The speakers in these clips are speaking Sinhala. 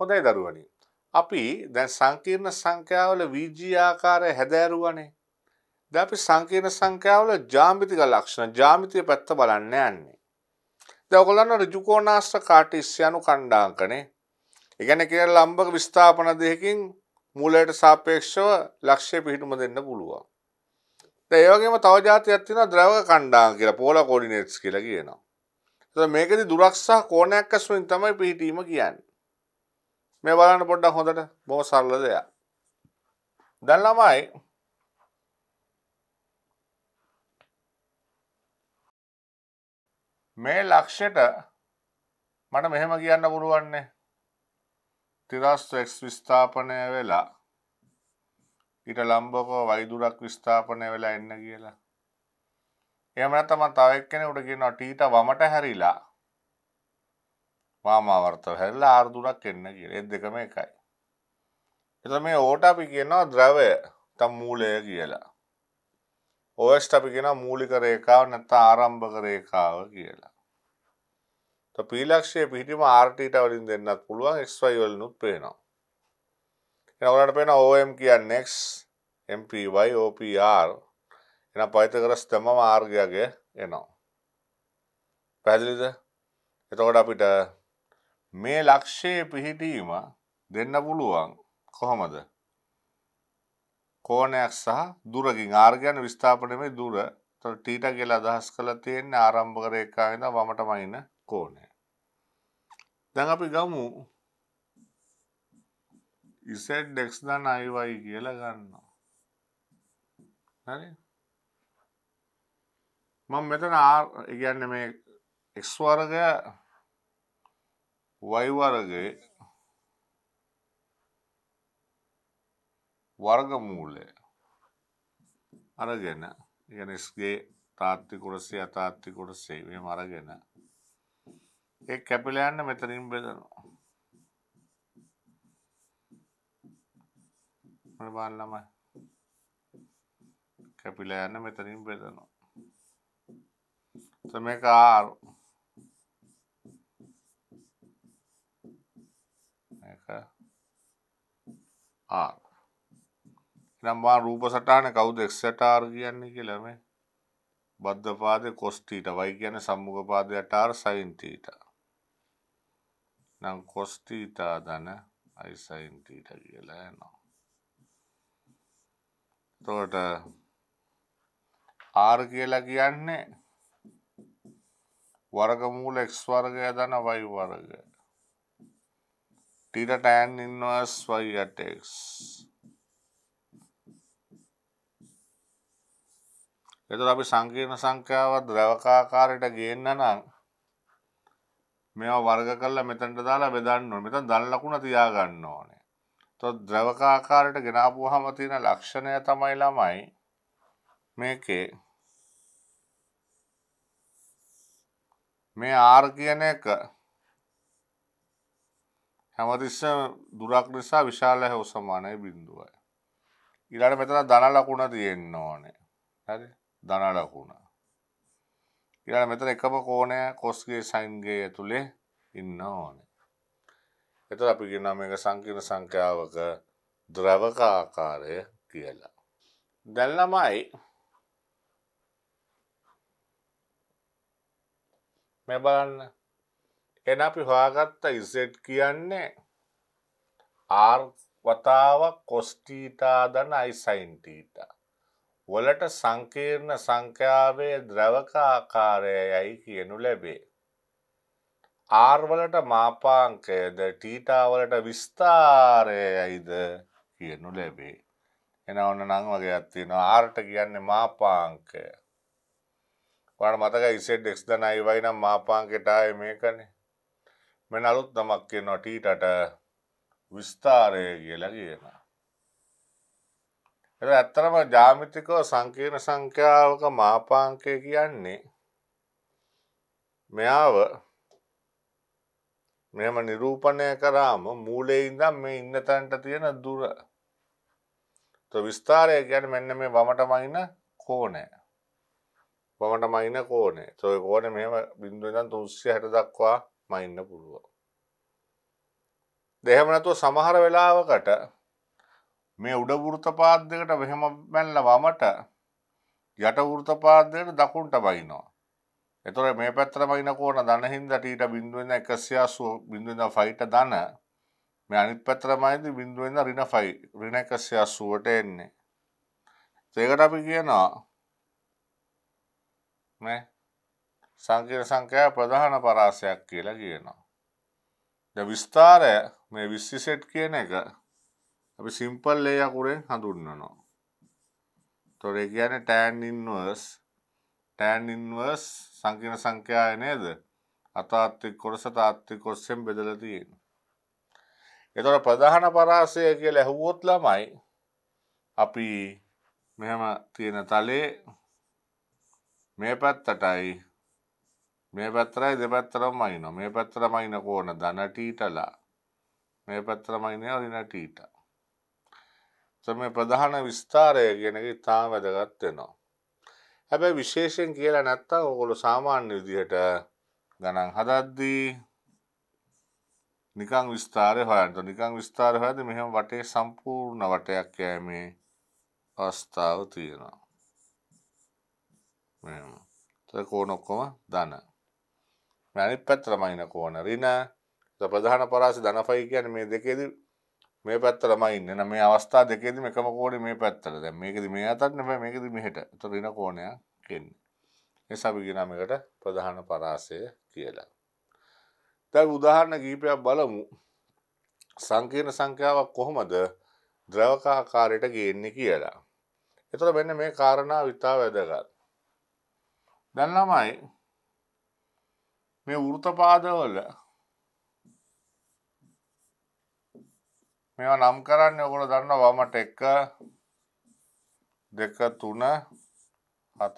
හොඳයි දරුවනි. අපි දැන් සංකීර්ණ සංඛ්‍යාවල වීජී ආකාරය හැදෑරුවනේ. දැන් අපි සංකීර්ණ සංඛ්‍යාවල ජ්‍යාමිතික ලක්ෂණ ජ්‍යාමිතික පැත්ත බලන්න යන්නේ. දැන් ඔයගොල්ලන්ට ඍජු කෝණාස්ත්‍ර කාටිසියානු කණ්ඩාංකනේ. ඒ කියන්නේ කියලා ලම්බක විස්ථාපන දෙකකින් මූලයට සාපේක්ෂව ලක්ෂ්‍ය පිහිටුම දෙන්න පුළුවන්. දැන් ඒ වගේම තව જાතියක් තියෙනවා ද්‍රව කණ්ඩාංක කියලා පෝලාර් කෝඩිනේට්ස් කියලා කියනවා. ඒතර මේකෙදි දුරක් සහ කෝණයක් ඇසුරින් තමයි පිහිටීම කියන්නේ. මේ බලන්න පොඩ්ඩක් හොඳට බොහොම සරල දෙයක්. දැන් ළමයි මේ ලක්ෂයට මට මෙහෙම කියන්න පුළුවන්නේ. තිරස්ව x විස්ථාපනය වෙලා ඊට ලම්බකව වයිදුරක් විස්ථාපනය වෙලා එන්න කියලා. එහෙම නැත්නම් තව එක්කෙනෙකුට කියනවා t ට වමට හැරිලා වාමාවර්ත හැරලා ආර්දුරක් එන්න කිය එත් දෙකම එකයි. එත මේ ඕට අපි කියනවා ද්‍රවය තම් මූලය කියලා. ඔයස්ට අපි කියෙන මූලික රේකාව නැත්ත ආරම්භක රේකාව කියලා. පීලක්ෂය පිහිටිම ආර්ටීට වලින් දෙන්නත් පුළුවන් එක්වයිවලනුත් පේනවා. එනවලට පෙන ඕම් කියන්නෙක් MPY OPR එන පයිතකරස්තම මාර්ගයගේ එනවා. පැදිලිද එතකොට අපිට මේ ලක්ෂයේ පිහිටීම දෙන්න පුළුවන් කොහොමද? කෝණයක් සහ දුරකින් r කියන්නේ විස්ථාපනයේ දුර. එතකොට තීටා කියලා අදහස් කරලා තියෙන්නේ ආරම්භක රේඛාව ඉඳන් වමටම ඉන කෝණය. දැන් අපි ගමු z x දන් y කියලා ගන්නවා. හරි? මම මෙතන r කියන්නේ මේ x වර්ගය වයිවර්ගය වර්ගමූලය අරගෙන ඉගනිස්ගේ තාත්ති කොටසේ අතාත්ති කොටසේ මේ මරගෙන ඒ කැපිලයන්න මෙතනින් බෙදනවා බලන්නම කැපිලයන්න මෙතනින් බෙදනවා තම එක ආරු R. එනම් මා රූප සටහන කවුද එක්සටාර් කියන්නේ කියලම බද්ධපාද කොස්ටීට වයි කියන සම්මුගපාදයට ආර් සයින්තීට නම් කොස්ටීතා දන අයිසයින්තීට කියලා නවා. තෝට ආර් කියලා කියන්නේ වර්ගමූල එක්ස් වර්ගය දන වයි වර්ගය theta tan inverse y at x. එතකොට අපි සංකීර්ණ සංඛ්‍යාව ද්‍රවකාකාරයට ගේන්න නම් මේවා වර්ග කරලා මෙතනට දාලා බෙදන්න ඕනේ. මෙතන දල් ලකුණ තියා ගන්න ඕනේ. එතකොට ද්‍රවකාකාරයට ගෙනාපුවාම තියෙන ලක්ෂණය තමයි ළමයි මේකේ මේ R කියන එක හැමතිස්ස දුරක් නිසා විශාල හැව සමානය බිඳුවයි. ඉරට මෙතන දන ලකුණ තියෙන්න්න ඕනේ හරි දන ලකුණ. ඉරට මෙතන එකම කෝනය කොස්ගේ සයින්ගේ ඇතුළේ ඉන්න ඕනේ. එත අපි ගෙන මේක සංකීන සංඛ්‍යාවක ද්‍රවක ආකාරය කියලා. දැල්ලමයි මේ බලන්න එන අපි හොයාගත්ත ඉසෙට් කියන්නේ ආර් වතාවක් කොස්ටීතා දන අයිසයින්ටීට. වලට සංකීර්ණ සංඛ්‍යාවේ ද්‍රවක ආකාරය යැයි කියනු ලැබේ. ආර්වලට මාපාංකයද ටීටාවලට විස්ථාරය යයිද කියනු ලැබේ. එන ඔන්න නං වගේ අත්තිනවා ආර්ට කියන්නේ මාපාංකය. වන මතක ඉසෙට් එක්ස් දනයිවයි නම් මාපාංකෙටාය මේකනේ මෙ අලුත් නමක් කියනවා ටීටට විස්ථාරය කියලා කියනවා. එ ඇත්තරම ජාමිතිකව සංකීර්ණ සංඛ්‍යාවක මාපාංකය කියන්නේ මෙයාව මෙම නිරූපණය කරාම මූලේ ඉඳම් මේ ඉන්න තැන්ට තියෙන දුර විස්ථාරය ගැන මෙන්න මේ වමට මහින කෝනෑ වමට මහින කෝනේ තොයි කෝන මෙම බිඳුවදන් තුන්සිය හැට දක්වා මයින්න පුළුව. දෙහෙමනැතුව සමහර වෙලාවකට මේ උඩ වෘතපාද්දකට වෙහෙම බැල්ල වමට යට වෘතපාදයට දකුන්ට බයිනවා. එතොර මේ පැත්තර මයින කෝන දනහින්දටට බිඳුවෙන එකසියාසු බිඳුවෙන ෆයිට දන මේ අනිත් පැත්තරමයිද බිඳුවෙන රින ෆයි රින එකසියාසුවට එන්නේ. ඒකට අපි කියනවා නෑ සංකීර්ණ සංඛ්‍යාව ප්‍රධාන පරාසයක් කියලා කියනවා. ද විස්ථාරය මේ විස්සි සෙට් කියන එක අපි සිම්පල් ලේ අකුරෙන් හඳුන්වනවා. තොර ඒ කියන්නේ tan inverse tan inverse සංකීර්ණ සංඛ්‍යාය නේද? අතාත්වික කොටස තාත්වික කොටසෙන් බෙදලා තියෙනවා. ඒතොර ප්‍රධාන පරාසය කියලා ඇහුවොත් ළමයි අපි මෙහෙම තියෙන තලේ මේ පැත්තටයි මේ පැත්තරයි දෙපැත්තරම අයිනෝ මේ පැත්තර මයින කෝන දනටීටලා මේ පැත්තරමයිනය රිනටීට මේ ප්‍රධාන විස්ථාරය ගෙනක ඉතා වැදගත්වෙනවා. හැබැ විශේෂයෙන් කියලා නැත්තා ඔකොළු සාමාන්‍ය විදිහට ගණන් හදද්දී නිකං විස්ථාරය හොයන්ට නිකං විස්ථාර හද මෙහම වටේ සම්පූර්ණ වටයක් කෑමේ අවස්ථාව තියෙනවා. කෝනොක්කොම දන. මැනිත් පැත්ත ළමයින කෝන රින ප්‍රධාන පරාසි දනෆයි කියන මේ දෙකේද මේ පැත්ත ළමයින්න න මේ අවස්ථා දෙකේද එකම කෝඩි මේ පැත්තල දැ මේකද මේ අතත්න මේකද මෙහට ත රින කෝණයක් කෙන්නේ නිසාපිගෙනමකට ප්‍රධාන පරාසය කියලා. තැ උදාහරණ ගීපයක් බලමු සංකීර්ණ සංඛ්‍යාවක් කොහොමද ද්‍රවකාකාරයට ගේන්නේ කියලා. එතර මෙන්න මේ කාරණා විතා වැදගත්. දැන් ළමයි මේ වෘතපාදවල මේවා නම් කරන්නේ ඔයගොල්ලෝ දන්නවා වමට 1 2 3 4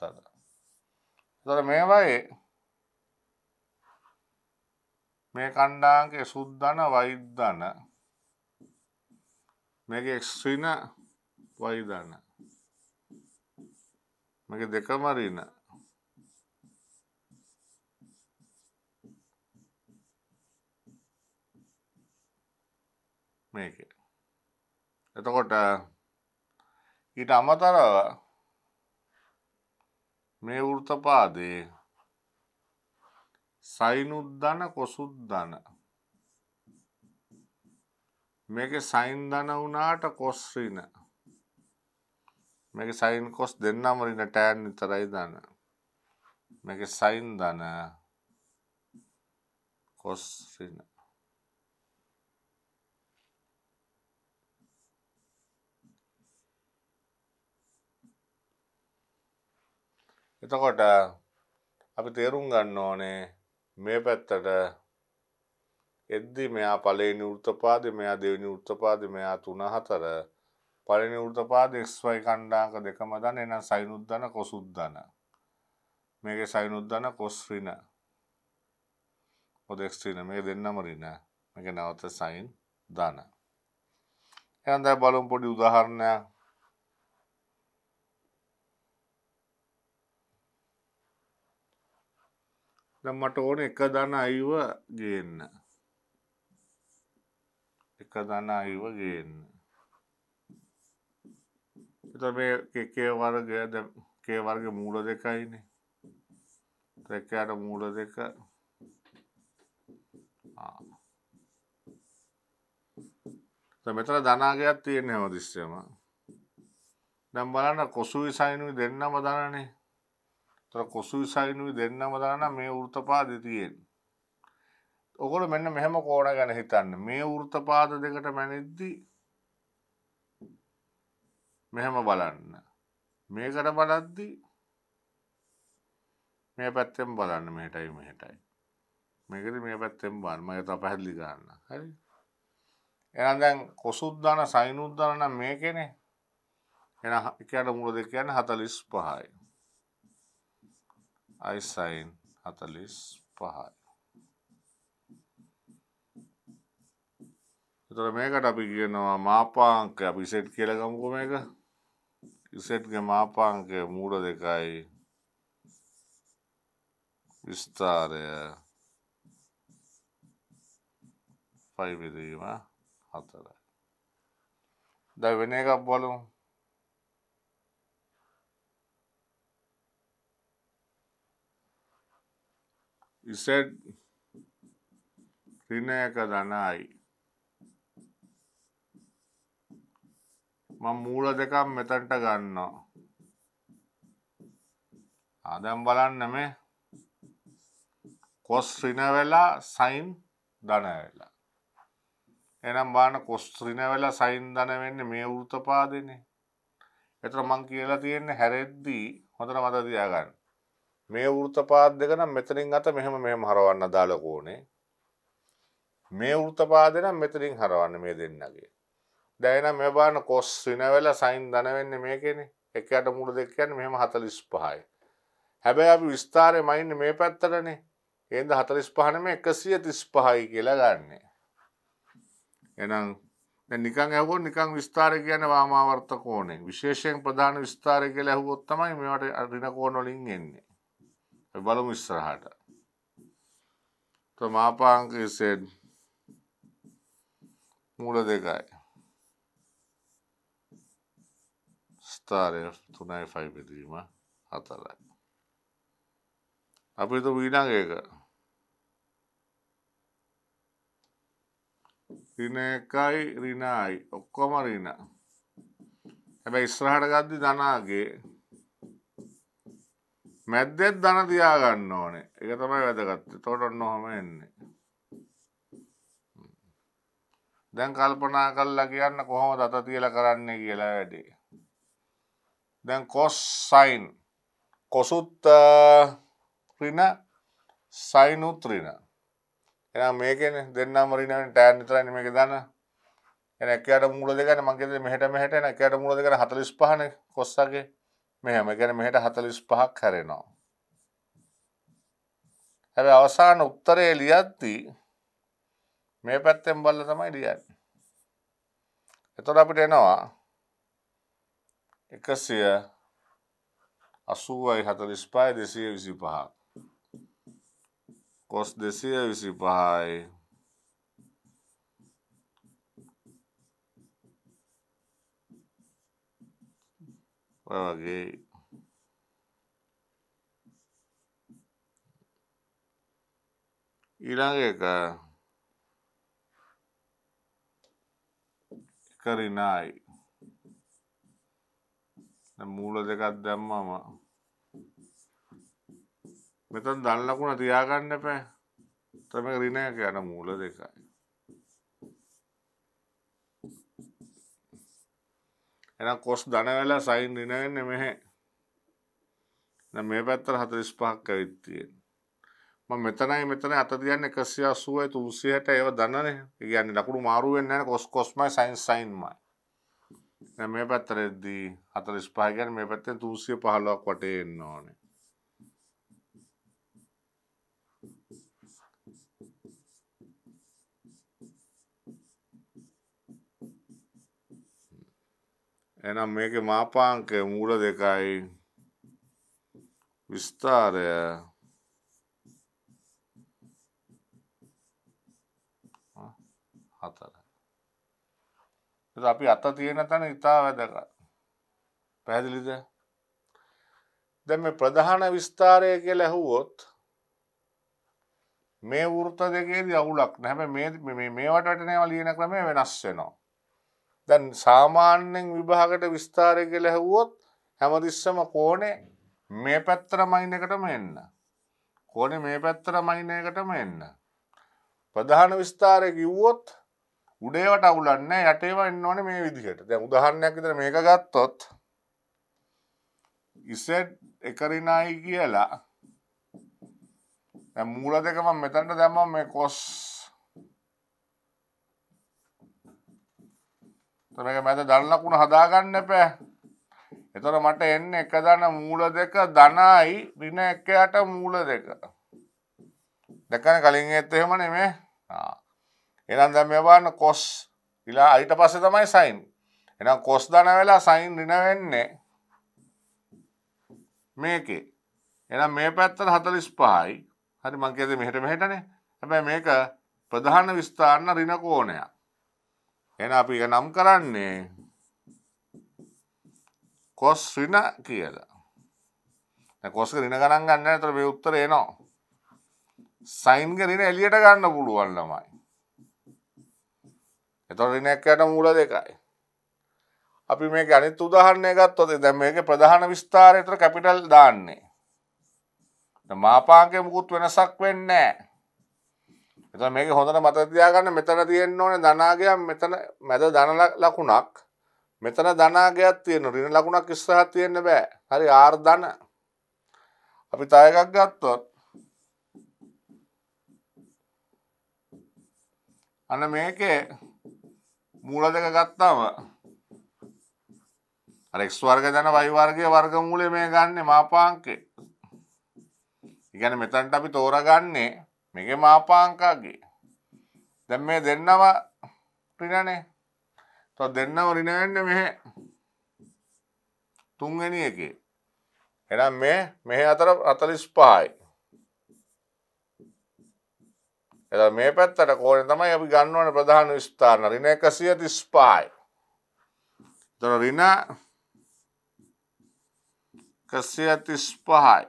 එතකොට මේවයි මේ කණ්ඩාංකයේ සුද්ධන වෛද්දන මේකේ ක්ෂින වෛද්දන මේකේ දෙකම ඍණ මේක. එතකොට ඊට අමතරව මේ වෘතපාදයේ සයිනුද්දන කොසුද්දන මේක සයින්දන වුණාට කොස්රින මේක සයින් කොස් දෙන්නම රින ටෑන් විතරයි දන මේක සයින්දන කොස්රින එතකොට අපි තේරුම් ගන්න ඕනේ මේ පැත්තට එද්දි මෙයා පලේනි ෘතපාද මෙයා දෙවනි ෘතපාද මෙයා තුන හතර පලනි ෘතපාද එක්ස්වයි කණ්ඩාක දෙකම දන එන සයිනුද්ධන කොසුද්දන මේක සයිනුද්ධන කොස්රින පොදෙක්ස්ට්‍රීන මේ දෙන්නම රින මේක නැවත සයින් දන එන්දයි බලුම් පොඩි උදාහරණයක් මට ඕන එක දන අයිව ගේන්න එක දන අයිව ගේන්න එත මේ එකේ වර්ගයද කේ වර්ග මූල දෙකයිනේ දෙකයට මූල දෙක මෙතන දනාගයක් තියෙන්නේ හැමතිස්සෙම දැන් බලන්න කොසුයි සයිනුයි දෙන්නම දනනේ තොර කොසුයි සයිනුයි දෙන්නම දාන මේ වෘතපාද තියෙන්නේ. ඔගොල්ලෝ මෙන්න මෙහෙම කෝණ ගැන හිතන්න. මේ වෘතපාද දෙකට මැනෙද්දි මෙහෙම බලන්න. මේකට බලද්දි මේ පැත්තෙන් බලන්න මෙහෙටයි මෙහෙටයි. මේකද මේ පැත්තෙන් බලන්න. මම ඒක පැහැදිලි කරන්න. හරි. එහෙනම් දැන් කොසුද්දාන සයිනුද්දාන නම් මේකනේ. එහෙනම් එකට මුල දෙක කියන්නේ 45යි. ஐ சைன் 45 அதெல்லாம் மேகட் அபி கிஎன்னவா மாபாங்க அபி செட் கிளா கும் கோ மேக செட் க மாபாங்க மூட දෙகை யுஸ்டார 5 divide 4だ வெனேகா போல You said රිනයක දනයි. මං මූල දෙකක් මෙතැන්ට ගන්නවා. ආදම් බලන්න මේ කොස් රින වෙලා සයින් ධන වෙලා. එනම් බාන කොස් රින වෙලා සයින් ධන වෙන්නේ මේ වෘතපාදනේ. එතන මං කියලා තියෙන්නේ හැරෙද්දී හොඳට මතක තියාගන්න. මේ වෘතපාද දෙක නම් මෙතනින් අත මෙහෙම මෙහෙම හරවන්න අදාළක ඕනේ. මේ වෘතපාද නම් මෙතනින් හරවන්න මේ දෙන්නගේ. දැන් නම් මේ බලන්න cos විනවල sin ධන වෙන්නේ මේකේනේ. එකයට මුල දෙක කියන්නේ මෙහෙම 45යි. හැබැයි අපි විස්තරේ මයින් මේ පැත්තටනේ. එහෙනම් 45 නෙමෙයි 135යි කියලා ගන්න. එහෙනම් දැන් නිකන් ඇහුවොත් නිකන් විස්තරය කියන්නේ වාමාවර්ත කෝණේ. විශේෂයෙන් ප්‍රධාන විස්තරය කියලා ඇහුවොත් තමයි මේවට ඍණ කෝණ වලින් එන්නේ. බලමු ඉස්සරහට. તો මාපාංකය සෙඩ් මූල දෙකයි. ස්ථාරය තුනයි ෆයි පිදීම හතරයි. අපි තු ඊනඟ එක රින එකයි රිනායි ඔක්කොම රින හැබැයි ඉස්්‍රහට ගද්දි දනාගේ මැද්දෙත් දන තියාගන්න ඕනේ එක තමයි වැදගත්ත තොටන් නොහොම එන්නේ දැන් කල්පනා කල්ලා කියන්න කොහොම දත තියල කරන්න කියලා වැඩේ දැන් කොස් සයින් කොසුත් රින සයිනුත්‍රින එ මේකෙන දෙන්නම් රිනට ටෑන් තරන්න මේක දන්න එන එකට මුල දෙකන මගේද මෙහට මෙහට එන එකට මුල දෙකන හතලිස් පහන කොස්සගේ මෙහම ගැන මෙහට හතලිස් පහක් හැරෙනවා. හැබ අවසාන උත්තරේ ලියද්දී මේ පැත්තෙන් බල්ල තමයි ලියන්. එතොට අපිට එනවා එකසිය අසුවයි හතලිස් පායි දෙසිය විසි පහක් කොස් දෙසිය විසි පහයි ඔය වගේ ඊළඟ එක කරිනායි මූල දෙකක් දැම්මම මෙතන දල්ලකුණ තියාගන්න එපෑ තමයි රිනයක යන මූල දෙකයි එනම් කොස් දනවෙලා සයින් දිනවෙන්න මෙහෙ මේ පැත්තර හතරිස් පහක් ඇවිත්තියෙන් ම මෙතනයි මෙතන අත තියන්න එකසිය අසුවයි තුන්සියට ඒව දන්නන කියන්නේ ලකුණු මාරුවෙන් න කොස් කොස්මයි සයින් සයින්මයි මේ පැත්තරෙද්දී හතරිස් පහගැන මේ පැත්තෙන් තුන්සිය පහලක් වටේ එන්න ඕනේ එනම් මේක මාපාංකය මූල දෙකයි විස්ථාරය හතර අපි අත තියෙන තැන ඉතා වැදක පැහැදිලිද දැම ප්‍රධාන විස්ථාරය කියල ඇහුවොත් මේ වෘත දෙකේ අවුලක් නැම මේවටනය ලියන ක්‍රමය වෙනස් වෙනවා දැන් සාමාන්‍යෙන් විභාගට විස්ථාරය කෙළ හැවුවොත් හැමදිස්සම කෝනේ මේ පැත්තර මයිනකටම එන්න. කෝන මේ පැත්තර මයිනයකටම එන්න. ප්‍රධාන විස්ථාරය කිව්වොත් උඩේවට අවුලන්න යටේව එන්න ඕන මේ විදිහට දැ උදහරණයක් විතර මේක ගත්තොත් ඉසෙට් එකරිනයි කියලා මූල දෙකම මෙතන්ට දැම්ම මේ කොස් තොනක මැද දල්ලකුණ හදාගන්න පෑ එතොට මට එන්න එක දන මූල දෙක දනයි රින එකයට මූල දෙක දෙකන කලින් එත්ත එහෙම නෙමේ එනම් දැම බාන්න කොස් ඉලා අයිට පස්ස තමයි සයින් එනම් කොස් දන වෙලා සයින් රින වෙන්නේ මේකේ එනම් මේ පැත්තට හතලිස් පහයි හරි මංකේද මෙහට මෙහටනේ හැබැ මේක ප්‍රධාන විස්ථාන්න රිනකෝනයක් එන අපි නම් කරන්නේ කොස් රින කියලා කොස්ක රින ගණන් ගන්න ඇතර මේ උත්තර එනවා සයින්ග රින එලියට ගන්න පුළුවන් ළමයි එතොට රිනැක්කට මූල දෙකයි අපි මේ ගනිත් උදාහරණය ගත්තොත් දැ මේක ප්‍රධාන විස්ථාරයතර කැපිටල් දාන්නේ මාපාන්ගේ මුකුත් වෙනසක් වෙන්නෑ එත මේක හොඳට මතතියාගන්න මෙතන තියෙන්න්න ඕන දනාගයක් මෙතන මැද දන ලකුණක් මෙතන දනාගයක් තියෙන රින ලකුණක් ඉස්සහත් තියෙන්න්න බෑ හරි ආර්ධන අපි තයකක් ගත්තොත් අන මේකේ මූල දෙක ගත්තාම රෙක්ස් වර්ග දන වයිවර්ගය වර්ග මූලේ මේ ගන්න මාපාංකේ ඉගැන මෙතන්ට අපි තෝරගන්නේ මේක මාපාංකාගේ දැන් මේ දෙන්නව රිනනේ තො දෙන්නව රිනවෙන්න මෙහෙ තුන්වෙනි එකේ එනම් මේ මෙහෙ අතර අතලිස් පහයි එද මේ පැත්තට කෝන තමයි අපි ගන්නවන ප්‍රධාන ස්ථාන රින එකසිය තිස් පායි තොර රින කසිය තිස් පහයි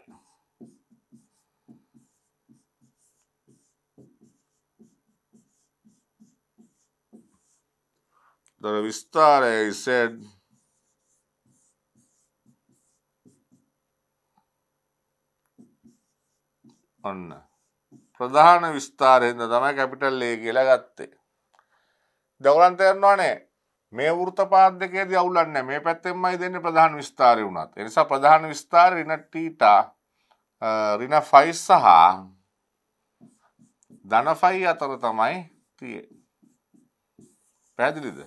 the Vistara, he said, ඔන්න ප්‍රධාන විස්ථාරයෙන්ද තමයි කැපිටල් ලේ කියලා ගත්තේ. දවලන් තේරෙනවනේ මේ වෘත පාද දෙකේදී අවුලක් නැහැ. මේ පැත්තෙන්මයි දෙන්නේ ප්‍රධාන විස්ථාරය උනත්. ඒ නිසා ප්‍රධාන විස්ථාරය ඍණ ටීටා ඍණ 5 සහ ධන 5 අතර තමයි තියෙන්නේ. පැහැදිලිද?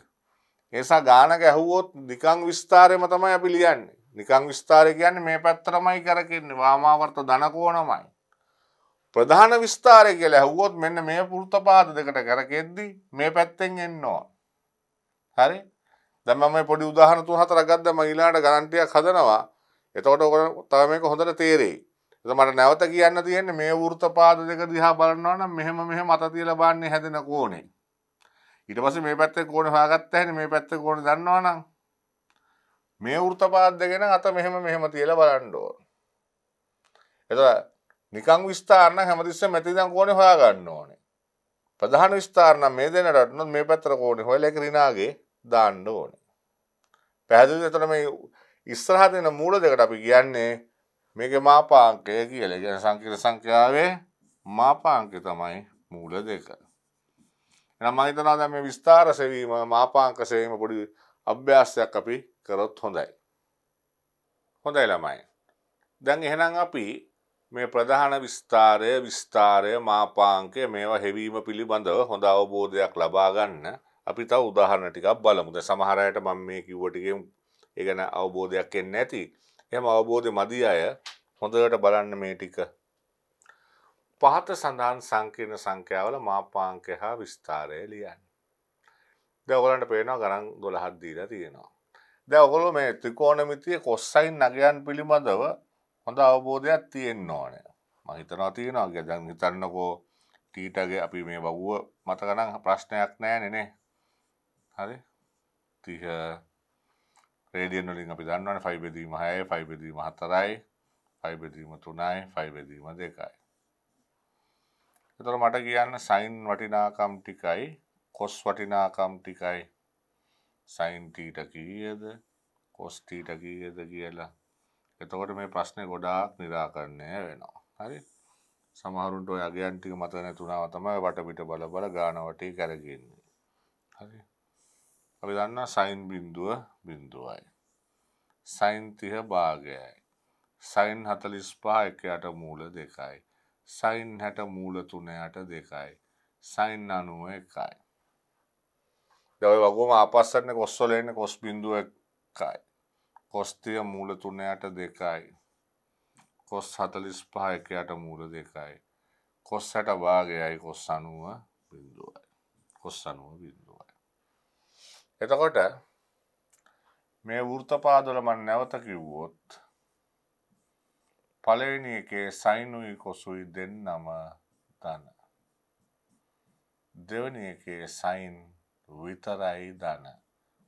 නිසා ගානක ඇහුවොත් නිකං විස්ථාරයම තමයි අපි ලියන්නේ නිකං විස්ථාරය කියන්න මේ පැත්තරමයි කරකෙන්නේ වාමාවර්ත දනකෝනමයි. ප්‍රධාන විස්ථාරය කියල ඇහුවොත් මෙන්න මේ පුෘත පාද දෙකට කරකෙද්දී මේ පැත්තෙන් එන්නවා. හරි දැම පොඩි උදාහනතු හතර ගත්දම ඊලාට ගරන්ටය හදනවා එතකොට තවමක හොඳට තේරෙයි එතමට නැවත කියන්න තියෙන්නේ මේ වෘත පාද දෙක දිහා බලන්නවන මෙහෙම මෙහ මතතිය ලබන්නේ හැදෙන කෝනේ ඉටපස මේ පැත්ත කෝන හාගත්ත හැන මේ පැත්ත කෝන දන්නවානම් මේ වෘතපාදගෙන අත මෙහෙම මෙහෙම තියල බලන්ඩෝ එත නිකං විස්ථාරන හැමතිස්ස මැතිදම් කෝන හොයා ගන්න ඕනේ ප්‍රධාන විස්ථාරන මේ දෙනටත් නොත් මේ පැත්තර කෝන හොල එකරිනාගේ දාණ්ඩ ඕනේ පැහැදිලි එතන මේ ඉස්සරහ දෙන මූල දෙකට අපි කියන්නේ මේක මාපාංකය කියල ගැන සංකීර සංඛ්‍යාවේ මාපාංකය තමයි මූල දෙක නම් මහිතනවා දැ මේ විස්ථාර සෙවීම මාපාංක සෙවීම පොඩි අභ්‍යාස්යක් අපි කරොත් හොඳයි. හොඳයි ළමයි. දැන් එහෙනම් අපි මේ ප්‍රධාන විස්ථාරය විස්ථාරය මාපාංකය මේවා හෙවීම පිළිබඳව හොඳ අවබෝධයක් ලබා ගන්න අපි තව උදාහරණ ටිකක් බලමුද සමහරයට මම මේ කිව්වටිකම් ඒ ගැන අවබෝධයක් එන්නේ නැති. එහෙම අවබෝධය මදි අය හොඳට බලන්න මේ ටික පහත සඳහන් සංකීර්ණ සංඛ්‍යාවල මාපාංක හා විස්ථාරය ලියන්. දැවලට පේනවා ගරන් දොළහත් දීලා තියෙනවා. දැ ඔගොලු මේ ත්‍රිකෝණමිතිය කොස්සයින් නගයන් පිළිබඳව හොඳ අවබෝධයක් තියෙන්න්න ඕනය මහිතනවා තියෙනවා ගැදන් හිතන්නකෝ ටීටගේ අපි මේ බගුව මතකනම් ප්‍රශ්නයක් නෑනනේ හරි තිහ රේඩියන් වලින් අපි දන්නවන ෆයිබෙදීම හය ෆයිබෙදීම හතරයි ෆයිබෙදීම තුනයි ෆයිබෙදීම දෙකයි එතොට මට කියන්න සයින් වටිනාකම් ටිකයි කොස් වටිනාකම් ටිකයි සයින්ටීට කීයද කොස්ටීට කීයද කියලා එතකොට මේ ප්‍රශ්නය ගොඩාක් නිරාකරණය වෙනවා හරි සමහරුන්ට යගයන්ටික මතන තුනාව තමයි වටපිට බල බල ගානවටේ කරගන්නේ හරි අපි දන්න සයින් බිින්දුව බිින්දුවයි සයින්තිහ භාගයයි සයින් හතලිස් පා එකයට මූල දෙකයි සයින් හැට මූල තුනයට දෙකයි සයින් අනුව එකයි. දවයි වගුම අපස්සරන කොස්සොල එන්න කොස් බිඳුව එකයි. කොස්තිය මූල තුනයට දෙකයි. කොස් හතලිස් පහ එකයට මූල දෙකයි. කොස් හැට භාගයයි කොස් අනුව බිඳුවයි. කොස් අනුව බිඳුවයි. එතකොට මේ වෘතපාදල මන් නැවත කිව්වොත් පලවෙනි එකේ සයිනුයි කොසුයි දෙන්නම දන. දෙවනි එකේ සයින් විතරයි දන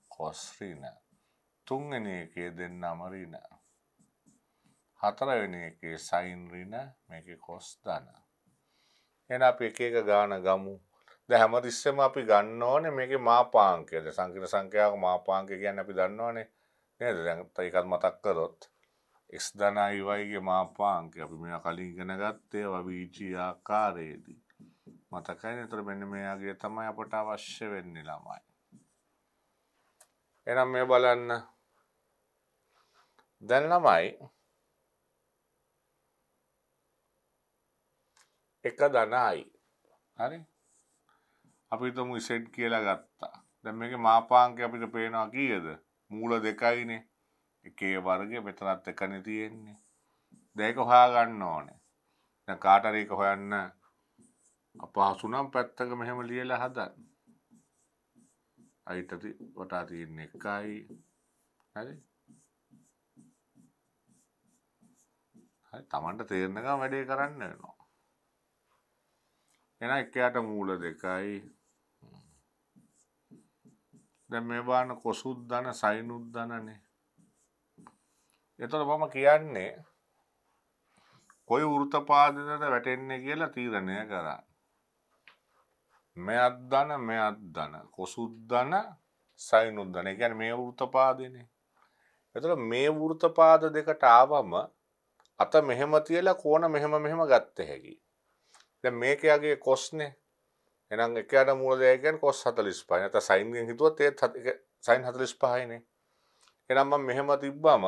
කොස්රීන. තුංගන එකේ දෙන්න අමරීන. හතරවෙනි එකේ සයින්රීන මේක කොස් දන. එන අප එක එක ගාන ගමු ද හැමතිස්සම අපි ගන්න ඕන මේක මාපාංකයද සංකර සංකයාවක මාපාංක කියන්න අපි දන්නවානේ නේද දැන්ත එකත් මතක් කරොත්. එක්ස්ධනයිවයිගේ මාපාංක අපි මෙ කලින් ගෙන ගත්තේ වීචී ආකාරයේදී. මතකයි නතර මෙන්න මෙයාගේ තමයි අපට අවශ්‍ය වෙන්නේ ළමයි. එනම් මේ බලන්න දැන් ළමයි එක දනයි හරි අපි තුමු ඉසෙට් කියලා ගත්තා දැන් මේකේ මාපාංකය අපිට පේනවා කීයද මූල දෙකයිනේ එකේ වර්ගය මෙතනත් එකනේ තියෙන්නේ. දැන් ඒක හොයාගන්න ඕනේ. දැන් කාට හරි එක හොයන්න අපහසු නම් පැත්තක මෙහෙම ලියලා හදන්න. අයිට වටා තියෙන එකයි හරි. හරි Tamanට තේරෙනකම් වැඩේ කරන්න වෙනවා. එන එකයට මූල දෙකයි දැන් මේ බාන කොසුද්දන සයිනුද්දනනේ එතොට මම කියන්නේ කොයි වෘතපාදතට වැටෙන්නේ කියලා තීරණය කරා. මෙ අත්දන මෙ අත්දන කොසුද්දන සයිනුද්දන ගැන මේ වෘතපාදනේ. එතට මේ වෘතපාද දෙකට ආවම අත මෙහෙම තියලා කෝන මෙහෙම මෙහෙම ගත්ත හැකි. දැන් මේකයාගේ කොස්නේ. එහෙනම් එකයට මූල දෙය කියන්නේ කොස් 45. නැත්නම් සයින්ගෙන් හිතුවත් ඒ සයින් 45යිනේ. එහෙනම් මම මෙහෙම තිබ්බම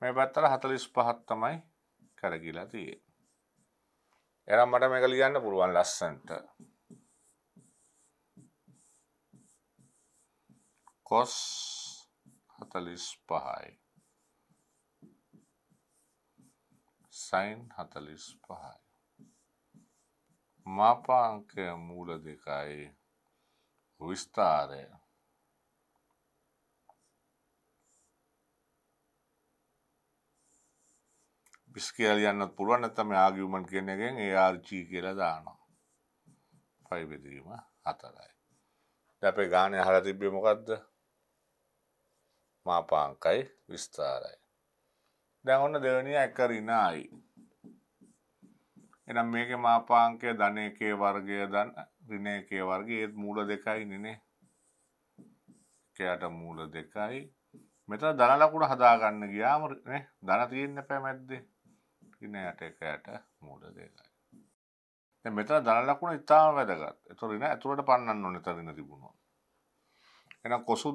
මේ පැත්තල හතලිස් පහත් තමයි කරගිලා තිය. එනම් මට මේක ලියන්න පුළුවන් ලස්සන්ට. කොස් හතලිස් පහයි. සයින් හතලිස් පහයි. මාපාංකය මූල දෙකයි විස්ථාරය ස්කේල් යන්නත් පුළුවන් නැත්තම ආගියුමන් කියන එකෙන් ARG කියලා දානවා. 5 බෙදීම 4යි. දැන් අපේ ගානේ අහලා තිබ්බේ මොකද්ද? මාපාංකයි විස්තරයි. දැන් ඔන්න දෙවෙනි එක ඍණයි. එහෙනම් මේකේ මාපාංකය ධනේකේ වර්ගය ධන ඍණේකේ වර්ගය ඒත් මූල දෙකයිනේ නේ. කයට මූල දෙකයි. මෙතන ධන ලකුණ හදාගන්න ගියාම නේ ධන තියෙන්න එපා මැද්දේ. ඉන්න යට එක යට මූඩ දෙකයි මෙතන දනලකුණ ඉතාම වැදගත් එතුරින ඇතුළට පන්නන්න ඕන තරින තිබුණු එන කොසු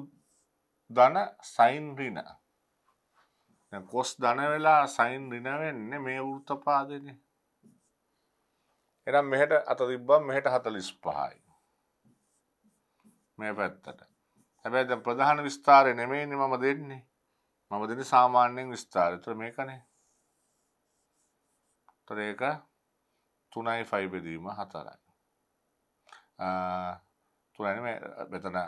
දන සයින් රින කොස් දන වෙලා සයින් රින වෙන්න මේ වෘත පාදන එනම් මෙහට අත තිබ්බම් මෙහට හතලිස් පහයි මේ පැත්තට හැබැයි ප්‍රධාන විස්ථාරය නෙමෙයි මම දෙන්නේ මම දෙන සාමාන්‍යයෙන් විස්ථාරතර මේකනේ තොර ඒක තුනයි ෆයිබෙදීම හතරයි තුනන මෙතන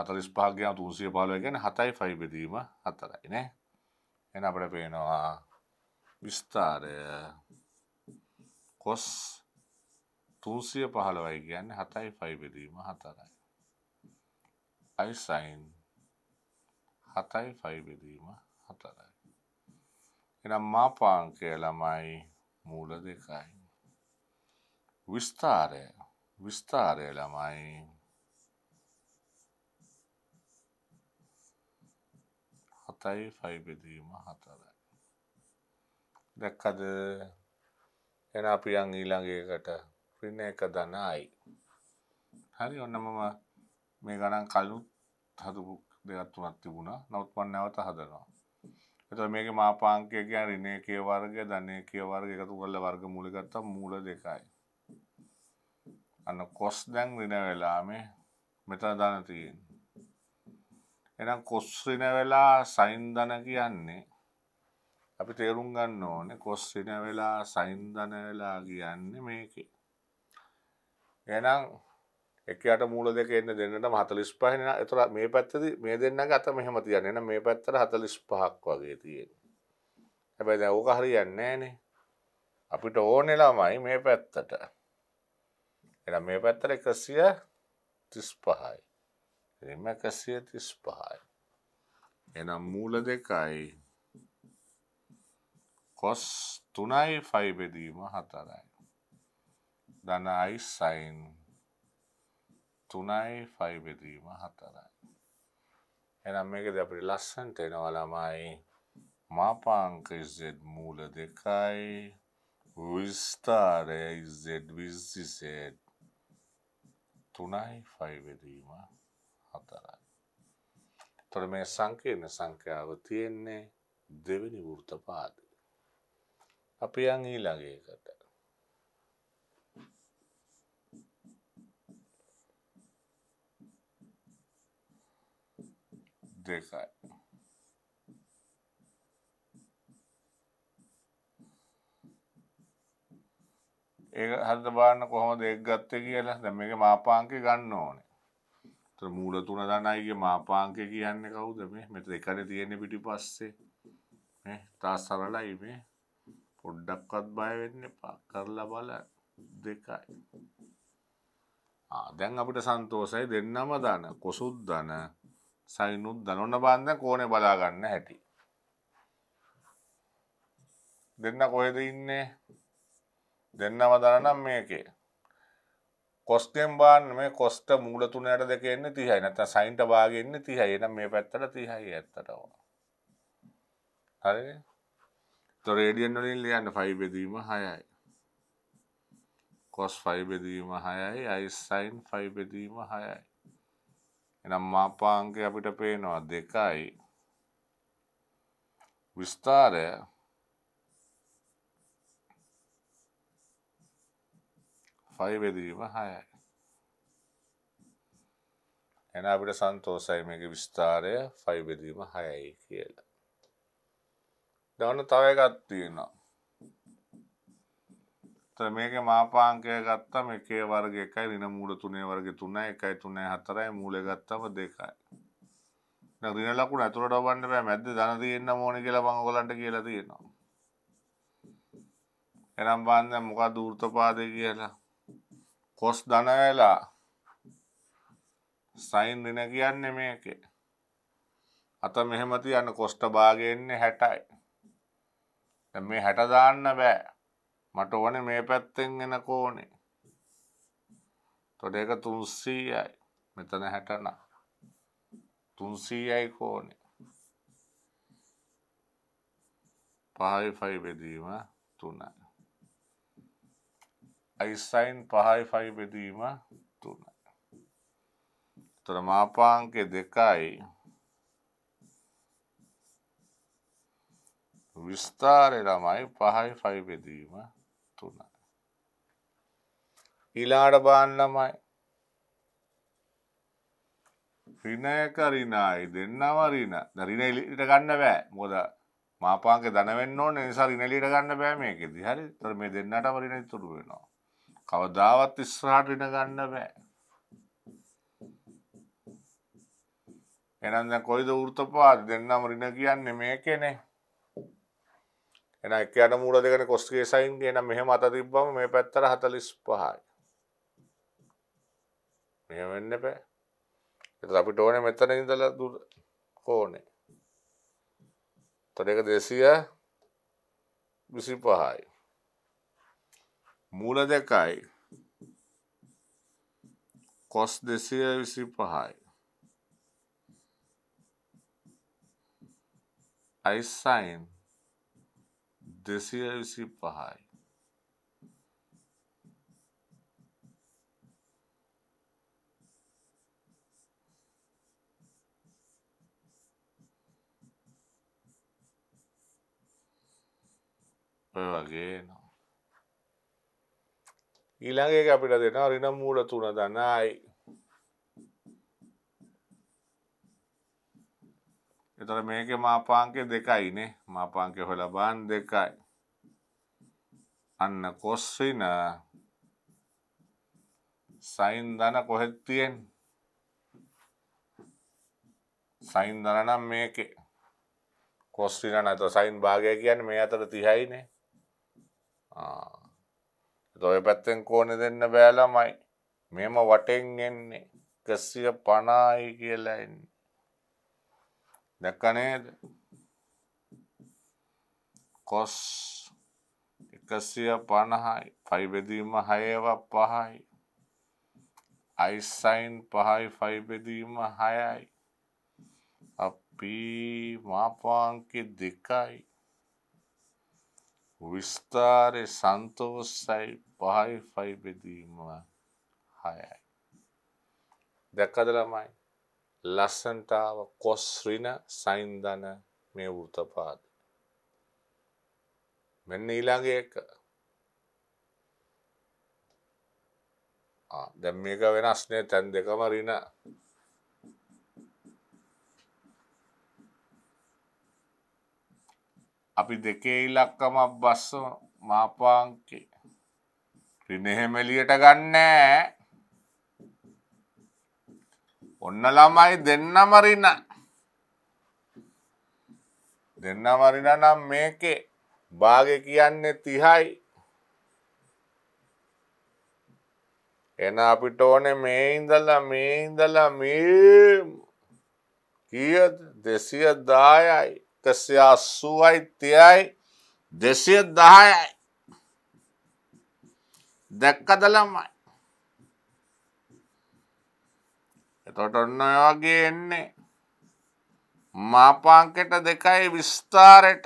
හතරිස් පාගයා තුන්සිය පාලුව ගැන හතයි ෆයිබෙදීම හතරයි නෑ එන අපට පේනවා විස්ථාරය කොස් තුන්සිය පහළවයි කියන්න හතයි ෆයිබෙදීම හතරයි අයිසයින් හතයි ෆයිබෙදීම හතරයි එනම් මාපාංකය ළමයි මූල දෙකයි. විස්ථාරය විස්ථාරය ළමයි හතයි ෆයිබෙදීම හතරයි. දැක්කද එන අපියන් ඊළඟකට පින්න එක දනයි. හරි ඔන්න මම මේ ගණන් කලුත් හදපු දෙයක් තුනක් තිබුණා. නමුත් මම නැවත හදනවා. එතකොට මේකේ මාපාංකය කියන්නේ ඍණේකයේ වර්ගය ධනේකයේ වර්ගය එකතු කරලා වර්ගමූල ගත්තා මූල දෙකයි. අන්න cos දැන් ඍණ වෙලා මේ මෙතන ධන තියෙන්නේ. එහෙනම් cos ඍණ වෙලා sin ධන කියන්නේ අපි තේරුම් ගන්න ඕනේ cos ඍණ වෙලා sin ධන වෙලා කියන්නේ මේකේ. එහෙනම් එකට මූල දෙක එන්න දෙන්නටම හතලිස් පහන එතුර මේ පැත්තද මේ දෙන්න ගත මෙහම තියන්න එන මේ පැත්තර හතලිස් පහක් වගේ තියෙන් හැබැයි දැ ඕක හරි යන්නේනේ අපිට ඕනෙලාමයි මේ පැත්තට එ මේ පැත්තර එකසිය තිස් පහයි එම එකසිය තිස් පහයි එනම් මූල දෙකයි කොස් තුනයි ෆයිබෙදීම හතරයි දනයි සයින් තුනයි ෆයිබෙදීම හතරයි. එනම් මේකද අපි ලස්සන්ට එනවා ළමයි මාපාංක Z මූල දෙකයි විස්ථාරය Z විසිසේට් තුනයි ෆයිවෙදීම හතරයි. තොර මේ සංකීර්ණ සංඛ්‍යාව තියෙන්නේ දෙවැනි වෘත පාද. අපි යන් ඊළඟයකට දෙකයි. ඒක හරිද බලන්න කොහොමද ඒක ගත්තේ කියලා. දැන් මේකේ මාපාංකය ගන්න ඕනේ. ඒතර මූල තුන දනයිගේ මාපාංකය කියන්නේ කවුද මේ? මෙතන එකනේ තියෙන්නේ පිටිපස්සේ. නේ? තා සරලයි මේ. පොඩ්ඩක්වත් බය වෙන්න එපා. කරලා බලන්න. දෙකයි. ආ දැන් අපිට සන්තෝෂයි දෙන්නම දන. කොසුත් දන. සයිනුත් දනොන්න බන්ධ කෝනේ බලාගන්න හැටි. දෙන්න කොහෙද ඉන්නේ දෙන්නම දරනම් මේකේ. කොස්ටෙම් බාන්න මේ කොස්ට මූල තුනයට දෙකෙන්නේ තිහයි නැත සයින්ට බාගෙන්න්නේ තිහයි එන මේ පැත්තට තිහයි ඇත්තටවා. හරි තොරේඩියන් වලින් ලියන්න ෆයි බෙදීම හයයි. කොස් ෆයි බෙදීම හයයි අයිස්සයින් ෆයි බෙදීම හයයි. එනම් මාපාංගය අපිට පේනවා දෙකයි විස්ථාරය ෆයිවෙදීම හයයි. එන අපිට සන්තෝසයි මේක විස්ථාරය ෆයිවෙදීම හයයි කියලා. දවන තවයකත් තියෙනවා. මේක මාපාංකය ගත්තම එකේ වර්ග එකයි ඍණ මූල තුනේ වර්ග 3යි 1යි 3යි 4යි මූලය ගත්තම 2යි. දැන් ඍණ ලකුණ අතුරට වවන්න බෑ මැද්ද ධන තියෙන්න ඕනේ කියලා මම ඔයගලන්ට කියලා තියෙනවා. එනම් බලන්න දැන් මොකද වෘත්තපාදේ කියලා. cos ධන වෙලා sin ඍණ කියන්නේ මේකේ. අත මෙහෙම තියන්න cos ට භාගය එන්නේ 60යි. දැන් මේ 60 දාන්න බෑ. මට ඕන මේ පැත්තෙන් එන කෝනේ තොඩ එක තුන්සීයයි මෙතන හැටන තුන්සීයයි කෝනේ පහයි ෆයි බෙදීම තුනයි අයිසයින් පහයි ෆයි බෙදීම තුනයි තොර මාපාංකෙ දෙකයි විස්ථාරය ළමයි පහයි ෆයි බෙදීම හිලාට බාන්නමයි. රිනයක රිනායි දෙන්නව රින දරින එලිට ගන්න බෑ මොද මාපාන්ගේ දනවෙන්න ඕන නිසා රින එලිට ගන්න බෑ මේකෙදි හරි තොර මේ දෙන්නටම රින ඉතුරු වෙනවා කවදාවත් ඉස්සරහට රින ගන්න බෑ එහෙනම් දැන් කොයිද වෘතපාද දෙන්නම රින කියන්නේ මේකේනේ එහෙනම් එක්කයට මූල දෙකනේ කොස් කේසයින් කියන මෙහෙම අත තිබ්බම මේ පැත්තට 45යි మేమన్నపే ఎటప్పటి తోనే మెత్తడి ఇందల దూరే కోనే తోడేక 200 25 ఆయ్ మూల దకై cos 25 25 ఆయ్ i sin 25 25 ඔය වගේ නවා. ඊළඟක අපිට දෙෙන රින මූල තුන දනයි. එතර මේක මාපාංකය දෙකයිනේ මාපාංකය හොල බාන් දෙකයි. අන්න කොස්සින සයින් දන කොහෙත් තියෙන් සයින් දනනම් මේක කොස්සින නත සයින් භාගය කියන්න මේ අතර තිහයිනේ ඔය පැත්තෙන් කෝනෙ දෙන්න බෑලමයි මෙම වටෙන් එන්නේ එකසිය පණායි කියලා එන්නේ. දැක්ක නේද? cos 150යි pi බෙදීම 6ව 5යි i sin 5යි pi බෙදීම 6යි අපි මාපාංක 2යි විස්ථාරය සන්තෝස්සයි පහයි ෆයි බෙදීම හයයි. දැකද ළමයි ලස්සන්ටාව කොස්රින සයින්දන මේ වෘතපාද. මෙන්න ඊළඟ එක දැම් මේක වෙනස්නේ තැන් දෙකම රින අපි දෙකේ ඉලක්කමක් බස්ස මාපාංකේ රිනෙහෙමෙලියට ගන්නෑ ඔන්න ළමයි දෙන්න මරින දෙන්න මරින නම් මේකේ භාග කියන්නේ තිහයි එන අපිට ඕන මේ ඉඳලා මේ ඉඳලා මේ කියද දෙසිය දායයි එකසිය අස්සුවයි තියයි දෙසිය දහයයි දැක්කදලමයි එතොට ඔන්න ඔයගේ එන්නේ මාපාංකෙට දෙකයි විස්ථාරයට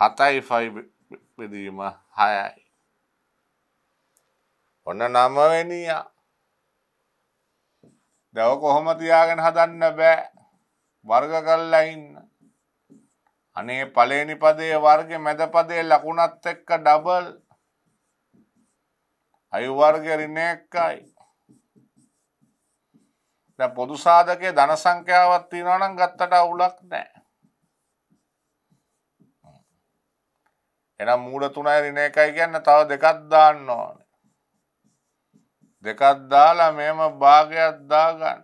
හතයි ෆයි බෙදීම හයයි ඔන්න නමවෙනිය දැව කොහොම තියාගෙන හදන්න බෑ වර්ග කල්ලා ඉන්න. අනේ පලේනි පදේ වර්ග මැදපදේ ලකුණත් එක්ක ඩබල් අයුවර්ග රිනයක්කයි. පොදු සාධකය ධන සංඛ්‍යාවත් තියෙනවනම් ගත්තට අවුලක් නෑ. එනම් මූඩ තුනයි රින එකයි කියන්න තව දෙකක් දාන්න ඕන. දෙකක් දාලා මෙම භාගයක් දාගන්න.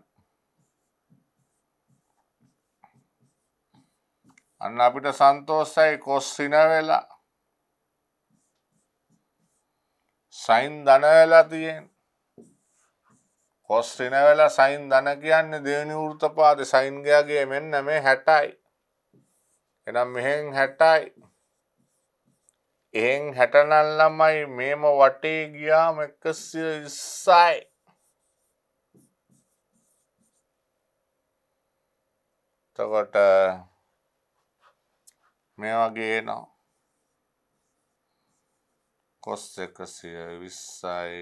අන්න අපිට සන්තෝස්සයි කොස් සිනවෙලා සයින් දනවෙලා තියෙන් කොස් සිනවෙලා සයින් දන කියන්නේ දෙවනි වෘතපාද සයින්ගයාගේ මෙන්න මේ හැටයි එනම් මෙහෙන් හැටයි එහෙන් හැටනල් ළමයි මේම වටේ ගියාම එකසිය ඉස්සයි තකොට මේ වගේ එනවා කොස් එකසිය විස්සයි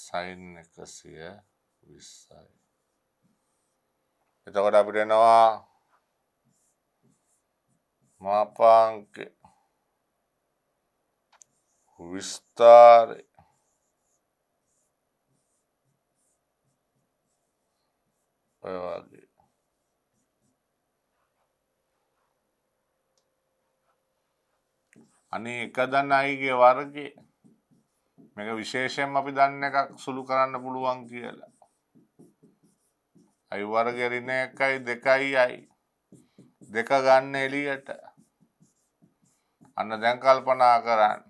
සයින් එකසිය විස්සයි එතකොට අපිට එනවා මාපාංක විස්තාරය ඔය වගේ අනේ එක දන්න අයිගේ වර්ගේ මේක විශේෂයෙන් අපි දන්න එකක් සුළු කරන්න පුළුවන් කියලා. අයි වර්ග ඍණ එකයි දෙකයි අයි. දෙක ගන්න එළියට. අන්න දැන් කල්පනා කරන්න.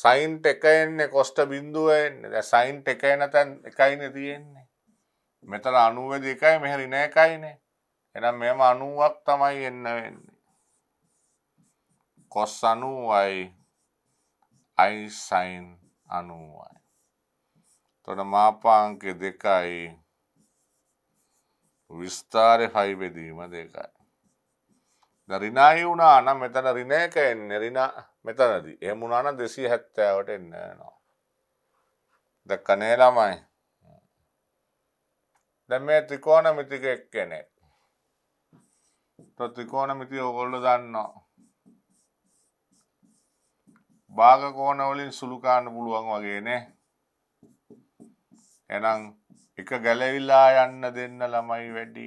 සයින්ට් එක එන්නේ කොස්ට බිඳුව එන්නේ. දැන් සයින්ට් එක එන තැන් එකයිනේ තියෙන්නේ. මෙතන 90 දෙකයි මෙහෙ ඍණ එකයිනේ. එහෙනම් මෙහෙම 90ක් තමයි එන්න වෙන්නේ. කොස් අනුවයි අයිසයින් අනුවයි. තොට මාපාංක දෙකයි විස්ථාර හයිවෙදීම දෙකයි. දරිනාහි වුණා නම් මෙතන රිනයක එන්න රින මෙතනද එමුණන දෙසී හැත්තෑවට එන්න නවා. දැක්ක නේ ළමයි. දැ මේ ත්‍රිකෝණ මිතික එක් කෙනෙක්. ත්‍රිකෝණ මිති ඔගොල්ල දන්නවා. භාගකෝනවලින් සුළුකාන්න පුළුවන් වගේ නෑ එනම් එක ගැලවිල්ලා යන්න දෙන්න ළමයි වැඩි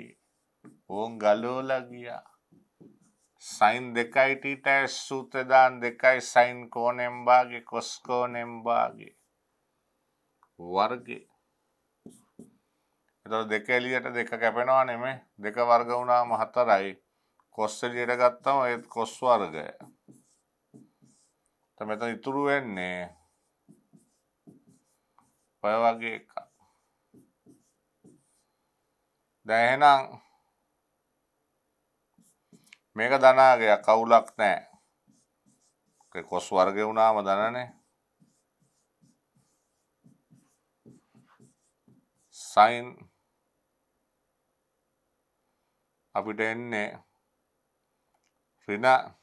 ඕන් ගලෝල ගියා සයින් දෙකයිටටඇස් සූත්‍රදාන් දෙකයි සයින් කෝනෙම්බාගේ කොස්කෝනෙම්බාගේ වර්ගේ එතට දෙක එලියට දෙක කැපෙනවා නෙමේ දෙක වර්ග වුණා මහතරයි කොස්සලියට ගත්තම ඒත් කොස් වර්ගය මෙතන ඉතුරු වෙන්නේ ඔය වගේ එකක්. දැන් එහෙනම් මේක ධනාගයක් අවුලක් නැහැ. ඒක කොස් වර්ගේ වුණාම ධනනේ. සයින් අපිට එන්නේ ඍණ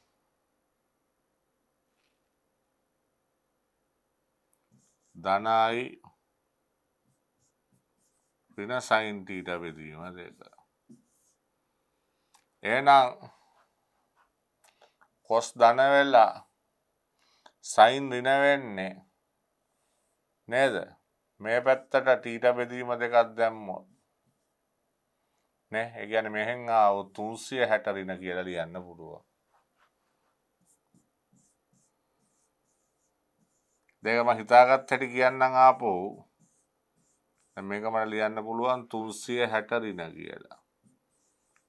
ධනයි පින සයින්ටීට බෙදීම දෙක. එනම් කොස් ධනවෙල්ලා සයින් දිනවෙන්නේ නේද මේ පැත්තට ටීට බෙදීම දෙකක් දැම්මොත් නෑ ඒ ගැන මෙහෙන් ආව තුන්සිය හැටරින කියලා ලියන්න පුළුවන් දෙකම හිතාගත් හැටි කියන්නම් ආපෝ මේක මට ලියන්න පුළුවන් තුන්සිය හැටරින කියලා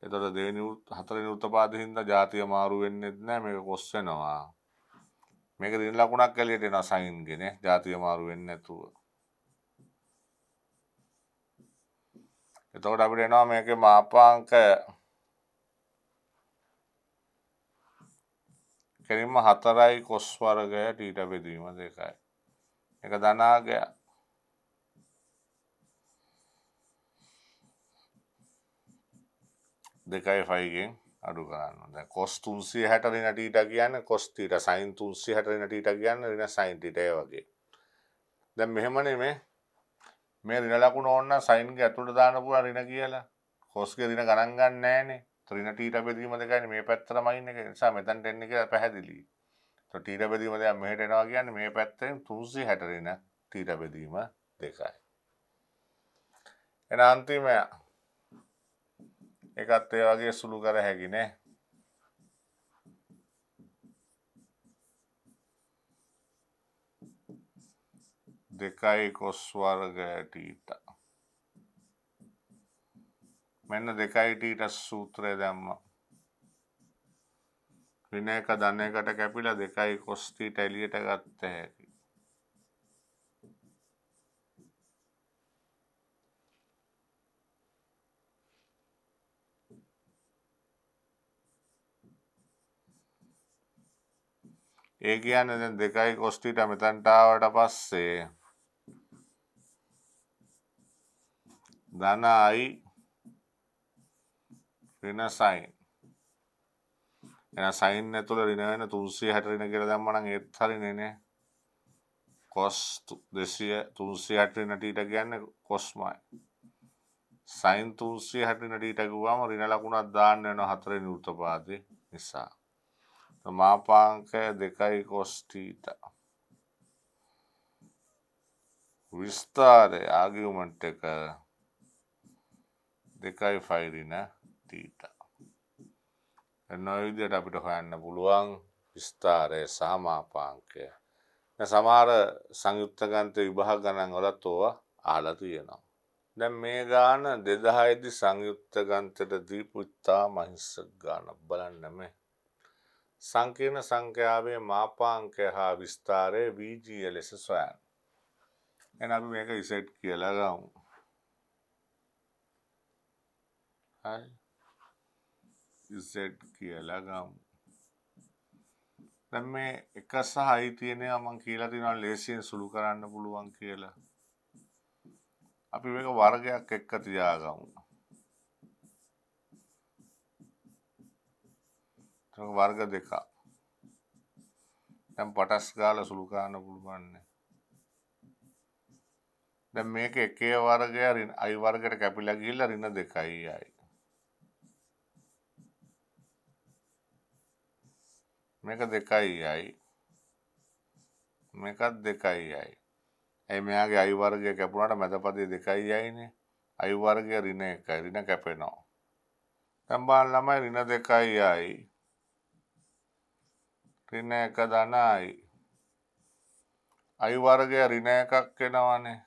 එතොට දෙවනි හතර නිෘතපාදහින්ද ජාතිය මාරු වෙන්නෙත් නෑ මේක කොස්සෙනවා මේක දින ලකුණක් කැලියට එන සයින්ගෙන ජාතිය මාරු වෙන්න ඇතුව එතකොට අපිට එනවා මේක මාපාංක කෙරින්ම හතරයි කොස් වර්ගය ටීට බෙදීම දෙකයි එක ධනාගයක් දෙකයි ෆයිගෙන් අඩු කරන්න දැ කොස් තුන්සේ හැටරි නටීට කියන්න කොස්තීට සයින් තුන්සේ හැටරි නටීට කියන්න රින සයින්ටිටය වගේ දැ මෙහෙමනේ මේ මේ රිනලකුණ ඔන්න සයින්ගේ ඇතුළ දානපුර රින කියලා කොස්ගේ දින ගණන්ගන්න නෑනේ ත්‍රිනටීට බෙදීම දෙකන මේ පැත්තර මයින්න එක නිසා මෙතැන්ට එන්නේ පැහැදිලී ටීට බැදීම දැන් මෙහෙට එනවා කියන්නේ මේ පැත්තෙන් 360 වෙන ටීට බැදීම දෙකයි. එන අන්තිමය එකත් ඒ වගේ සුළු කර හැකි නේ. දෙකයි කොස් වර්ග ටීටා. මෙන්න දෙකයි ටීටා සූත්‍රය දැම්මා. ඍණයක ධනයකට කැපිලා දෙකයි cos θ එළියට ගත්ත හැකි. ඒ කියන්නේ දැන් දෙකයි cos θ මෙතනට ආවට පස්සේ ධනයි ඍණ sin එන සයින් ඇතුළ රිනවෙන තුන්සිය හැට රින කියර දම්මන ඒත් හරිනනේ කොස් දෙසිය තුන්සිය හැටිනටීට ගැන්න කොස්මයි සයින් තුන්සිය හැටිනටීටකුවාම රින ලකුණක් දාන්න යන හතර නිෘතපාති නිසා මාපාංකය දෙකයි කොස්ටීට විස්ථාරය ආගියුමන්ට් එක දෙකයි ෆයිරින තීට නොවිදියට අපිට හොයන්න පුළුවන් විස්ථාරය සාමාපාංකය. සමහර සංයුත්තගන්ත විභාග ගණන් වලත් ඕවා අහලා තියෙනවා. දැන් මේ ගාන 2000දී සංයුක්ත ගන්තට දීපු ඉතා මහිස්සක ගාන බලන්න මේ සංකීර්ණ සංඛ්‍යාවේ මාපාංකය හා විස්තරය VG ලෙස සොයන්න. එහෙනම් අපි මේක ඉසෙට් කියලා ගමු. හරි ඉසෙට් කියලා ගම් දැන් මේ එක සහ අයි තියෙනවා මම කියලා තියෙනවා ලේසියෙන් සුළු කරන්න පුළුවන් කියලා. අපි මේක වර්ගයක් එක්ක තියාගමු. තව වර්ග දෙක. දැන් පටස් ගාලා සුළු කරන්න පුළුවන් නේ. දැන් මේක එකේ වර්ගය අයි වර්ගයට කැපිලා ගිහිල්ලා ඍණ දෙකයි ආයි. මේක දෙකයි යයි මේකත් දෙකයි යයි ඇයි මෙයාගේ අයිවර්ගය කැපුණට මැදපදේ දෙකයි යයිනේ අයිවර්ගය රින එකයි රින කැපෙනවා තැම්බාල් ළමයි රින දෙකයි යයි රින එක දනයි අයිවර්ගය රින එකක් එෙනවනේ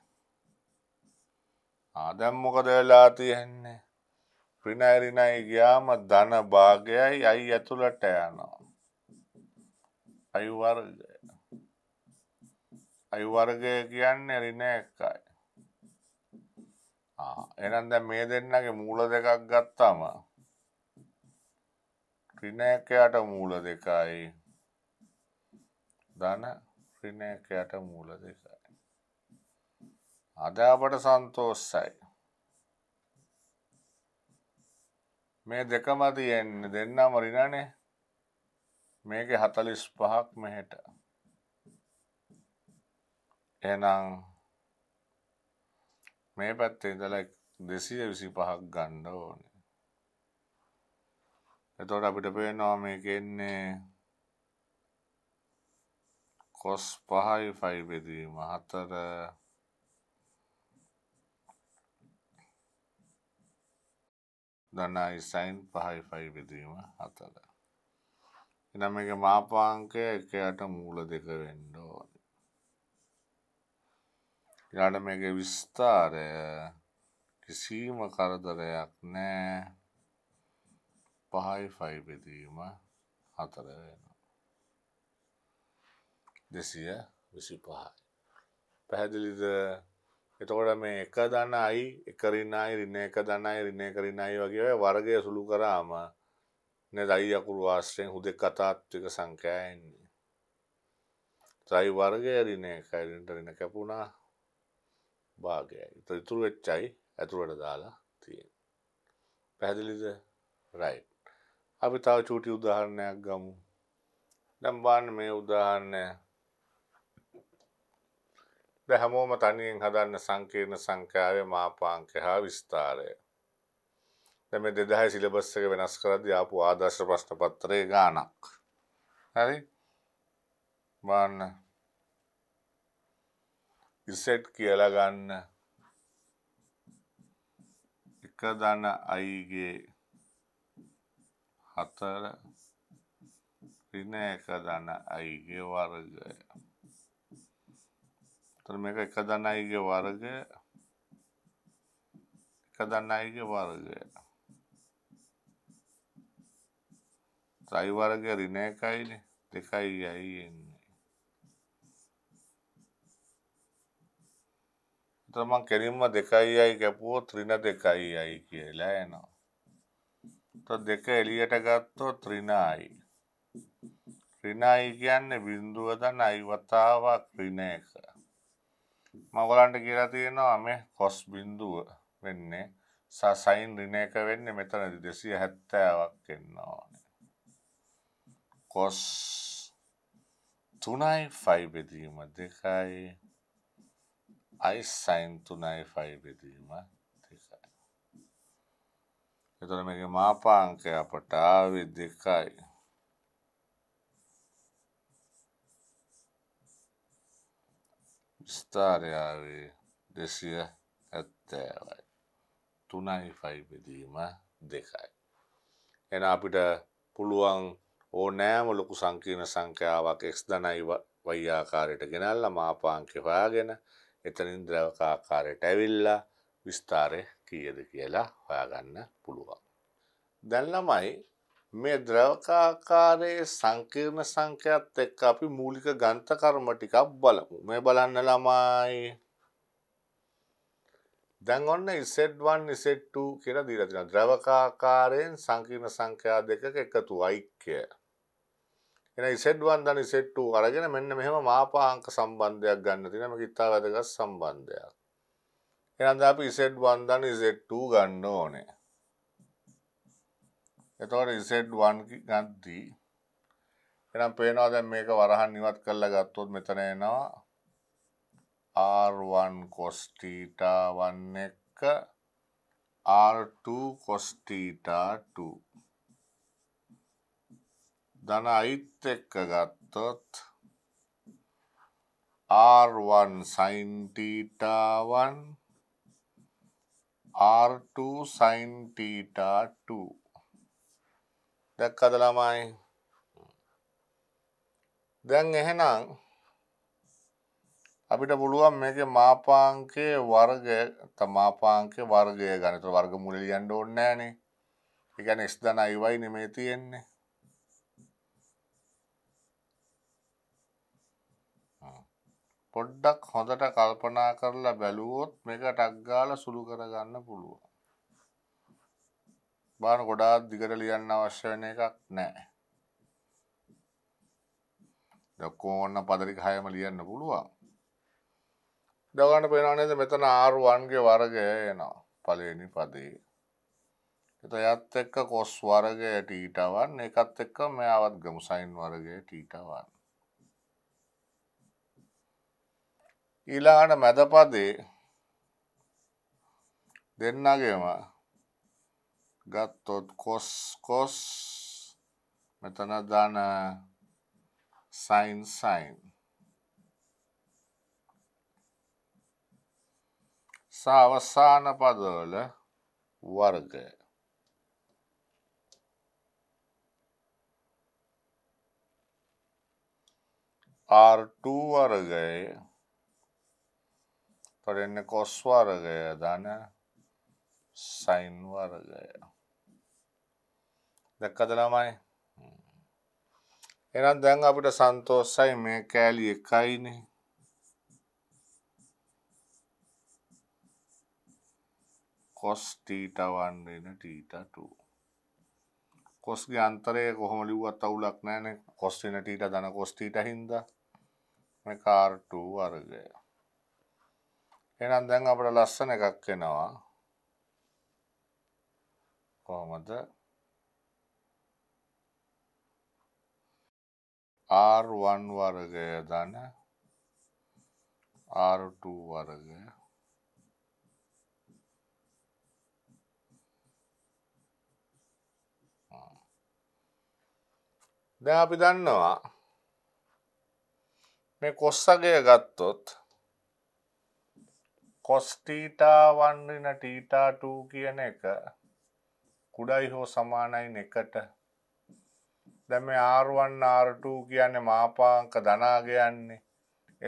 ආදැම් මොකද වෙලා තියෙන්නේ රිනයි රිනයි ගියාම ධන භාගයයි අයි ඇතුළට යනවා අයුවර්ගය අයුවර්ගය කියන්නේ රින එකයි එනම් දැ මේ දෙන්නගේ මූල දෙකක් ගත්තාම රිනෑකයට මූල දෙකයි ධන රිනෑකයට මූල දෙකයි අද අපට සන්තෝස්සයි මේ දෙකම තියෙන්නේ දෙන්නම රිනනේ මේක හතලිස් පහක් මෙහෙට එනම් මේ පැත්තේ ඉඳල දෙසිය විසි පහක් ගණ්ඩ ඕන එතොට අපිට පේනවා මේකෙන්නේ කොස් පහයි ෆයි බෙදීම හතර දනයි සයින් පහයි ෆයි බෙදීම හතර එනම් එක මාපාංකය එකයට මූල දෙක වෙන්න ඕනේ. ඊළඟ මේක විස්තරය කිසිම කරදරයක් නැහැ. 5යි 5 බෙදීම 4 වෙනවා. 225යි. පැහැදිලිද? එතකොට මේ එක ධනයි, එක ඍණයි, ඍණ එක ධනයි, ඍණ එක ඍණයි වගේ වර්ගය සුළු කරාම දයි අකුරු ආශ්‍රයෙන් හුදෙ කතාත්වික සංකෑයන්නේ. තයි වර්ගය රිනේ කැරටරින කැපුණා භාගයයි තරිතුරු වෙච්චයි ඇතුළට දාලා තියෙන්. පැහැදිලිද රයි්. අපි තව චූටි උදාහරණයක් ගමු දැම්බාන්න මේ උදාහරණය හැමෝම තනියෙන් හදන්න සංකීර්ණ සංකාරය මාපාංක හා විස්ථාරය දැම දෙදහ සිලබස් එක වෙනස් කරද ආපු ආදර්ශ ප්‍රශ්න පත්තරය ගානක් හරි බන්න ඉසෙට් කියලා ගන්න එක දන අයිගේ හතර රින එක දන අයිගේ වර්ගය තර මේක එක දන අයිගේ වර්ගය එක දන අයිගේ වර්ගය ත්‍රයි වර්ගය ඍණ එකයිනේ දෙකයි යයි එන්නේ. එතකොට මම කෙලින්ම දෙකයි යයි කැපුවොත් ඍණ දෙකයි යයි කියලා එනවා. તો දෙක එළියට ගත්තොත් ඍණයි. ඍණයි කියන්නේ බිඳුව දන අයවතාවක් ඍණ එක. මම ඔයාලන්ට කියලා තියෙනවා මේ cos බිඳුව වෙන්නේ සයින් ඍණ එක වෙන්නේ මෙතනදි 270ක් එන්න ඕනේ. කොස් තුනයි ෆයි බෙදීම දෙකයි අයිස්සයින් තුනයි ෆයි බෙදීම දෙකයි. එතොට මේක මාපාංකය අපට ආවි දෙකයි. විස්ථාරයාවේ දෙසිය ඇත්තෑවයි. තුනයි ෆයි බෙදීම දෙකයි. එන අපිට පුළුවන් ඕනෑම ලොකු සංකීර්ණ සංඛ්‍යාවක් x ධනයි y ආකාරයට ගෙනල්ලා මාපාංක හොයාගෙන එතනින් ද්‍රවක ආකාරයට ඇවිල්ලා විස්තරය කීයද කියලා හොයාගන්න පුළුවන්. දැන් ළමයි මේ ද්‍රවකාකාරයේ සංකීර්ණ සංඛ්‍යාත් එක්ක අපි මූලික ගණිත කර්ම ටිකක් බලමු. මේ බලන්න ළමයි. දැන් ඔන්න Z1 Z2 කියලා දීලා තියෙනවා. ද්‍රවකාකාරයෙන් සංකීර්ණ සංඛ්‍යා දෙකක එකතු ඓක්‍යය. එන ඉසෙඩ්වන් ධන සෙට්ටු අරගෙන මෙන්න මෙහම මාපාංක සම්බන්ධයක් ගන්න තිනම ඉතා වැදගත් සම්බන්ධයක්. එනද අපි ඉසෙඩ් වන්දන් ඉසෙට්ටු ගන්න ඕනේ. එතවට ඉසෙඩ්වන් ගත්දී එනම් පේනවා දැන් මේක වරහන් නිවත් කරලා ගත්තොත් මෙතන එනවා R1 කොස්ටීටා 1 එක R2 කොස්ටීටා 2 ධන අයිත් එක්ක ගත්තොත් R1 sin theta1 R2 sin theta2 දැක්කද ළමයි දැන් එහෙනම් අපිට පුළුවන් මේකේ මාපාංකයේ වර්ගය තමාපාංකයේ වර්ගය ගණිත වර්ගමූලෙ ලියන්න ඕනේ නැහනේ. ඒ කියන්නේ s ධන i y නෙමෙයි තියෙන්නේ. පොඩ්ඩක් හොඳට කල්පනා කරලා බැලුවොත් මේක ටක් ගාලා සුළු කරගන්න පුළුවන්. බාන ගොඩාක් දිගට ලියන්න අවශ්‍ය වෙන එකක් නැහැ. දක්කොන්න පදරික හයම ලියන්න පුළුවන්. දවගන්න පේනවා නේද මෙතන R1 ගේ වර්ගය එනවා. පළවෙනි පදේ. එතයත් එක්ක කොස් වර්ගය ටීටා 1 එකත් එක්ක මෙයාවත් ගමු සයින් වර්ගය ටීටා 1. ඊළඟට මැදපදේ දෙන්නගේම ගත්තොත් කොස් කොස් මෙතන දාන සයින් සයින් සහ අවසාන පදවල වර්ගය R2 වර්ගයේ තොරෙන්න කොස් වර්ගය ධන සයින් වර්ගය දැක්කද ළමයි එහෙනම් දැන් අපිට සන්තෝෂයි මේ කෑලි එකයිනේ cos theta1 වෙන theta2 cos ගේ අන්තරය කොහොම ලිව්වත් අවුලක් නැහැනේ cos වෙන theta ධන cos theta හින්දා මේ r2 වර්ගය එහෙනම් දැන් අපිට ලස්සන එකක් එනවා. කොහොමද? R1 වර්ගය ධන R2 වර්ගය දැන් අපි දන්නවා මේ කොස්සගය ගත්තොත් කොස්ටීටා වන්නන ටීටාටූ කියන එක කුඩයි හෝ සමානයි එකට දැම ආරුවන් ආරටූ කියන්නේ මාපාංක ධනාගයන්නේ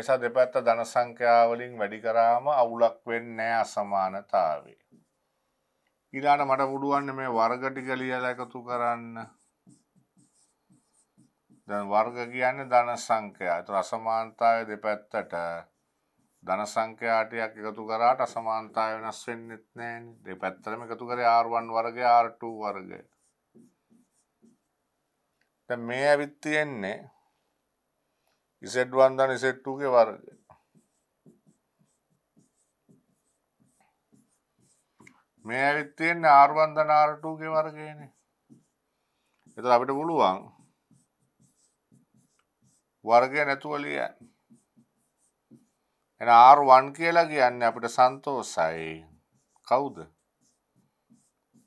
එසා දෙපැත්ත ධන සංඛ්‍යාවලින් වැඩි කරාම අවුලක් වෙන්නේ අසමානතාවේ. ඊළාට මට පුළුවන් මේ වර්ග ටික ලියලා එකතු කරන්න. දැන් වර්ග කියන්නේ ධන සංඛ්‍යා. ඒතර අසමානතාවය දෙපැත්තට ධන සංඛ්‍යාටයක් එකතු කරාට අසමානතා වෙනස් වෙන්නෙත් නෑනේ. දෙපැත්තටම එකතු කරේ R1 වර්ගය R2 වර්ගය. දැන් මේ ඇවිත් තියෙන්නේ Z1 ධන Z2 ගේ වර්ගය. මේ ඇවිත් තියෙන්නේ R1 ධන R2 ගේ වර්ගයනේ. ඒතර අපිට පුළුවන් වර්ගය නැතුව ලියන්න. එන R1 කියලා කියන්නේ අපිට සන්තෝසයි. කවුද?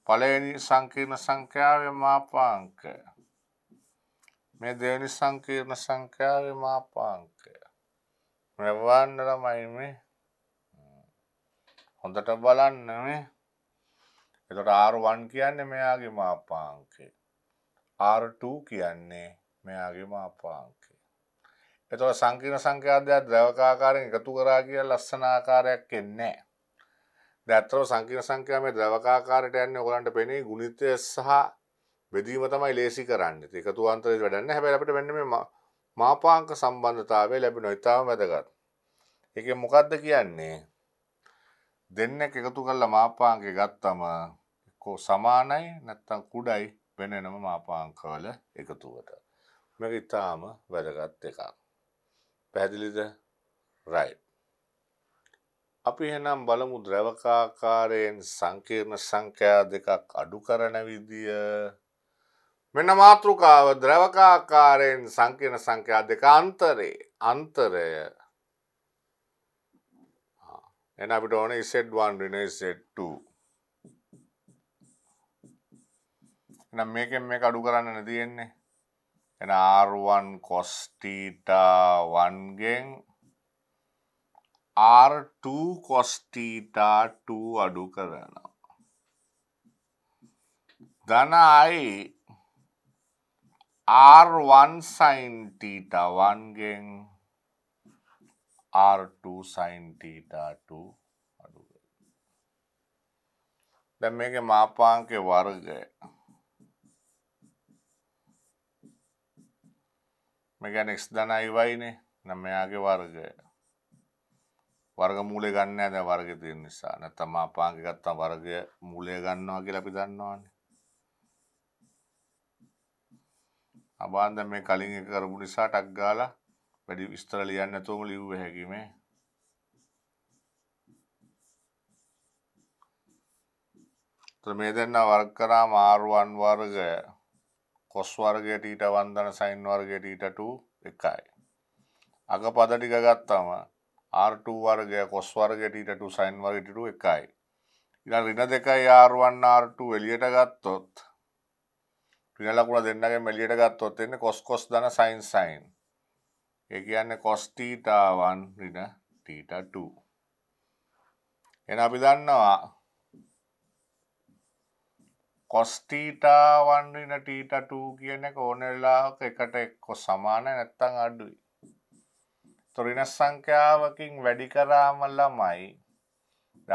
පළවෙනි සංකීර්ණ සංඛ්‍යාවේ මාපාංක. මේ දෙවෙනි සංකීර්ණ සංඛ්‍යාවේ මාපාංක. මෙවන්න ළමයි මේ. හොඳට බලන්න මේ. එතකොට R1 කියන්නේ මෙයාගේ මාපාංකය. R2 කියන්නේ මෙයාගේ මාපාංකය. එතව සංකීන සංඛ්‍යාදයක් ද්‍රවකාකාරෙන් එකතු කරා කිය ලස්සන ආකාරයක් එන්නේ. දැත්‍රව සංකීන සංඛ්‍යාමේ ද්‍රවකාකාරයට යන්නේ ඔයගලන්ට පෙනේ ගුණිතය සහ බෙදීම තමයි ලේසි කරන්නේ. එකතු අන්තරේ වැඩන්නේ. හැබැයි අපිට මෙන්න මේ මාපාංක සම්බන්ධතාවය ලැබෙනවා. ඊටාම වැදගත්. ඒකේ මොකද්ද කියන්නේ? දෙන්නෙක් එකතු කරලා මාපාංකේ ගත්තම එක්කෝ සමානයි නැත්තම් කුඩයි වෙන වෙනම මාපාංකවල එකතුවට. මේක ඊටාම වැදගත් එකක්. පැහැදිලිද? right. අපි එහෙනම් බලමු ද්‍රවකාකාරයෙන් සංකීර්ණ සංඛ්‍යා දෙකක් අඩු කරන විදිය. මෙන්න මාතෘකාව ද්‍රවකාකාරයෙන් සංකීර්ණ සංඛ්‍යා දෙක අන්තරේ අන්තරය එන අපිට ඕනේ Z1 වෙන Z2. එහෙනම් මේකෙන් මේක අඩු කරන්න නෙදෙන්නේ. එන R1 කොස්ටීටා1 ගෙන් R2 කොස්ටීටා2 අඩු කරනවා. ධනයි R1 සයින්ටීටා1 ගෙන් R2 සයින්ටීටා2 අඩු කරනවා. දැන් මේකේ මාපාංකේ වර්ගය මෙගැනෙක්ස් දන අයිවයිනේ නම් මෙයාගේ වර්ගය වර්ග මූලේ ගන්න ඇද වර්ග තියෙන නිසා නැත්නම් ආපාංග ගත්තා වර්ගය මූලය ගන්නවා කියලා අපි දන්නවනේ අබාන්ද මේ කලින් එක කරපු නිසා ටක් ගාලා වැඩි විස්තර ලියන්න නැතුවම ලිව්ව හැකි මේ ත්‍රමේ දෙන්න වර්ග කරාම R1 වර්ගය කොස් වර්ගයට ඊට වන්දන සයින් වර්ගයට ඊට 2 එකයි. අග පද ටික ගත්තම R2 වර්ගය කොස් වර්ගයට ඊට 2 සයින් වර්ගයට 2 එකයි. ඊළඟ ඍණ දෙකයි R1 R2 එළියට ගත්තොත් ඍණ ලකුණ දෙන්නගෙන් එළියට ගත්තොත් එන්නේ cos cos ධන sin sin. ඒ කියන්නේ cos θ1 ඍණ θ2. එහෙනම් අපි දන්නවා කොස්ටීටාවන්න්න ටීටටූ කියන ඕනෙල්ලාක එකට එක්කො සමාන නැත්තං අඩුයි. තොරිනස් සංඛ්‍යාවකින් වැඩි කරාමල්ලා මයි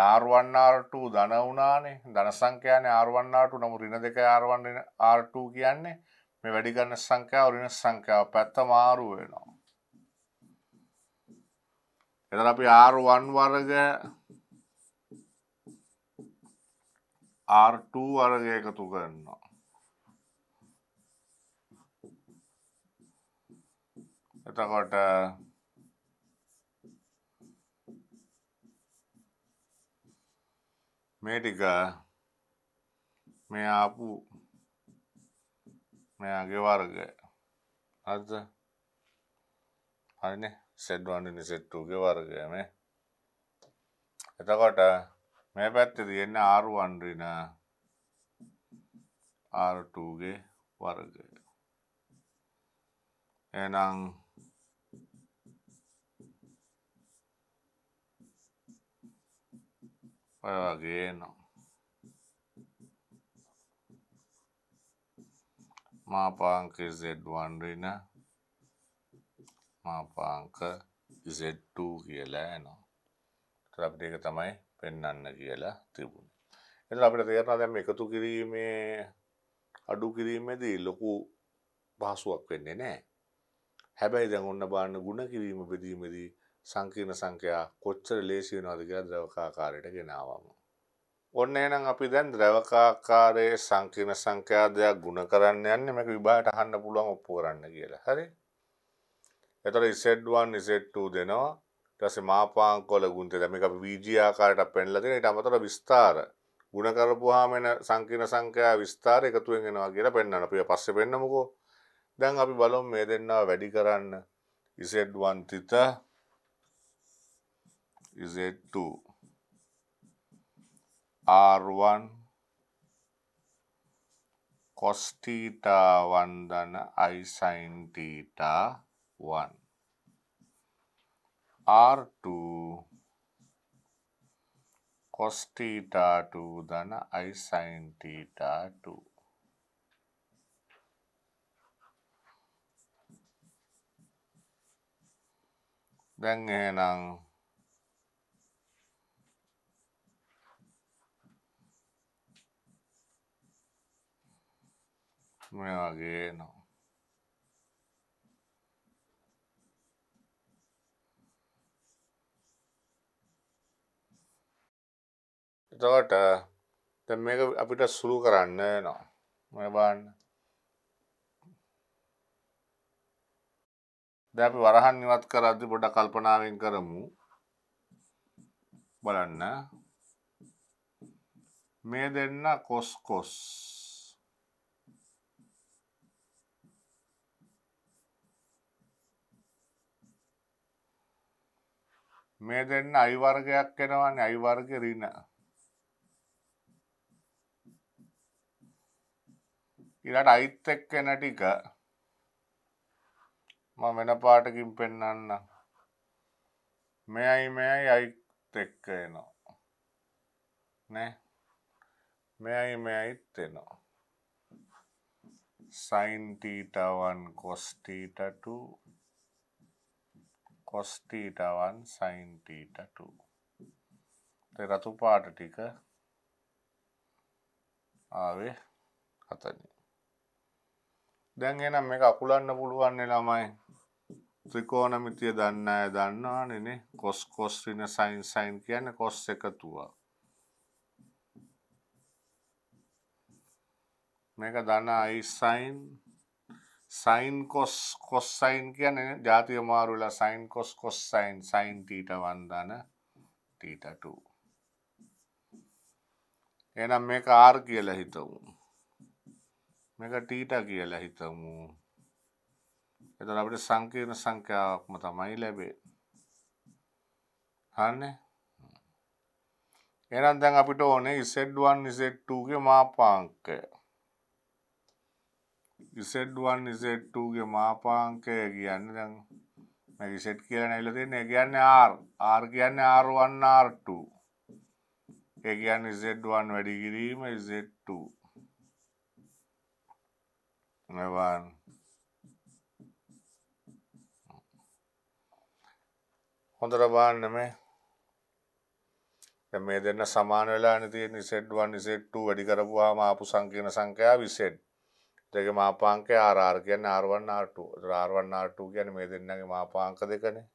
ආර්වන්නාටූ දනවනානේ දන සංකයන ආර්වන්නාට නමු රින දෙක ආර්වන්න ආර්ටූ කියන්නේ මේ වැඩිගන්න සංකයාව රින සංකයාව පැත්ත මාරු වෙනවා. එතන අපි ආර්වන් වර්ග R2 වර්ග එකතු කරනවා. එතකොට මේ ටික මේ ආපු මෙයාගේ වර්ගය. අද හරිනේ සෙට් 1 සෙට් 2 ගේ වර්ගය මේ. එතකොට මේ පැත්තේ තියෙන R1 ඍණ R2 ගේ වර්ගය. එහෙනම් ඔය වගේ එනවා. මාපාංක Z1 ඍණ මාපාංක Z2 කියලා එනවා. ඒත් අපිට ඒක තමයි පෙන්නන්න කියලා තිබුණ. එ අපිට තේරනා දැම එකතු කිරීමේ අඩු කිරීමේදී ලොකු පහසුවක් වෙන්නේ නෑ. හැබැයි දැන් ඔන්න බාන්න ගුණ කිරීම බෙදීමදී සංකීර්ණ සංඛ්‍යා කොච්චර ලේසි වෙනවද කියලා ද්‍රවකාකාරයට ගෙනාවම. ඔන්න එනම් අපි දැන් ද්‍රවකාකාරයේ සංකීර්ණ සංඛ්‍යාදයක් ගුණ කරන්න යන්නේ මේක විභාගයට අහන්න පුළුවන් ඔප්පු කරන්න කියලා. හරි? එතකොට z1 z2 දෙනවා. ඊටසේ මාපාංකොල ගුන්තේ දැන් මේක අපි වීජී ආකාරයට පෙන්ලා දෙන ඊට අමතරව විස්තාර ಗುಣ කරපුවාම එන සංකීර්ණ සංඛ්‍යා විස්තාර එකතු වෙන වෙනවා කියලා පෙන්වන්න අපි පස්සේ පෙන්නමුකෝ දැන් අපි බලමු මේ දෙන්නා වැඩි කරන්න z1 තිත z2 r1 cos theta 1 දන i sin theta 1 r2 cos theta 2 ධන i sin theta 2 දැන් එහෙනම් මේ වගේ එනවා එතකොට දැන් මේක අපිට සුළු කරන්න වෙනවා. මේ බලන්න. දැන් අපි වරහන් ඉවත් කරද්දී පොඩ්ඩක් කල්පනාවෙන් කරමු. බලන්න. මේ දෙන්න කොස් කොස්. මේ දෙන්න අයි වර්ගයක් එනවන්නේ අයි වර්ගෙ ඍණ ඊළඟ අයිත් එක්කෙන ටික මම වෙන පාටකින් පෙන්වන්න මෙයයි මෙයයි අයිත් එක්ක එනවා නෑ මෙයයි මෙයයිත් එනවා sin theta 1 cos theta 2 cos theta 1 sin theta 2 ඒ රතු පාට ටික ආවේ අතනින් දැන් එනම් මේ අකුලන්න පුළුවන්නේ ළමයි ත්‍රිකෝණමිතිය දන්න අය දන්නවානනේ කොස් කොස්ටින සයින් සයින් කියන කොස් එකතුව මේක දන්න අයි සයින් සයින් කොස් කොස් සයින් කියන ජාතිය මාරුලා සයින් කොස් කොස් සයින් සයින් තීට වන්දන තීටටු එනම් මේක ආර් කියලා හිතවුම් මේක ටීටා කියලා හිතමු එතකොට අපිට සංකීර්ණ සංඛ්‍යාවක්ම තමයි ලැබෙන්නේ. හරිනේ? එහෙනම් දැන් අපිට ඕනේ Z1 Z2 ගේ මාපාංකය. Z1 Z2 ගේ මාපාංකය කියන්නේ දැන් මේ Z කියලා නැවිලා තියෙන්නේ. ඒ කියන්නේ R. R කියන්නේ R1 R2. ඒ කියන්නේ Z1 වැඩි කිරීම Z2. Nevään. හොඳට බාන්න මේ දැන් මේ දෙන්න සමාන වෙලානේ තියෙන්නේ Z1 Z2 වැඩි කරපුවාම ආපු සංකීර්ණ සංඛ්‍යා 20. දෙකේ මාපාංකය RR කියන්නේ R1 R2. R1 R2 කියන්නේ මේ දෙන්නගේ මාපාංක දෙකනේ.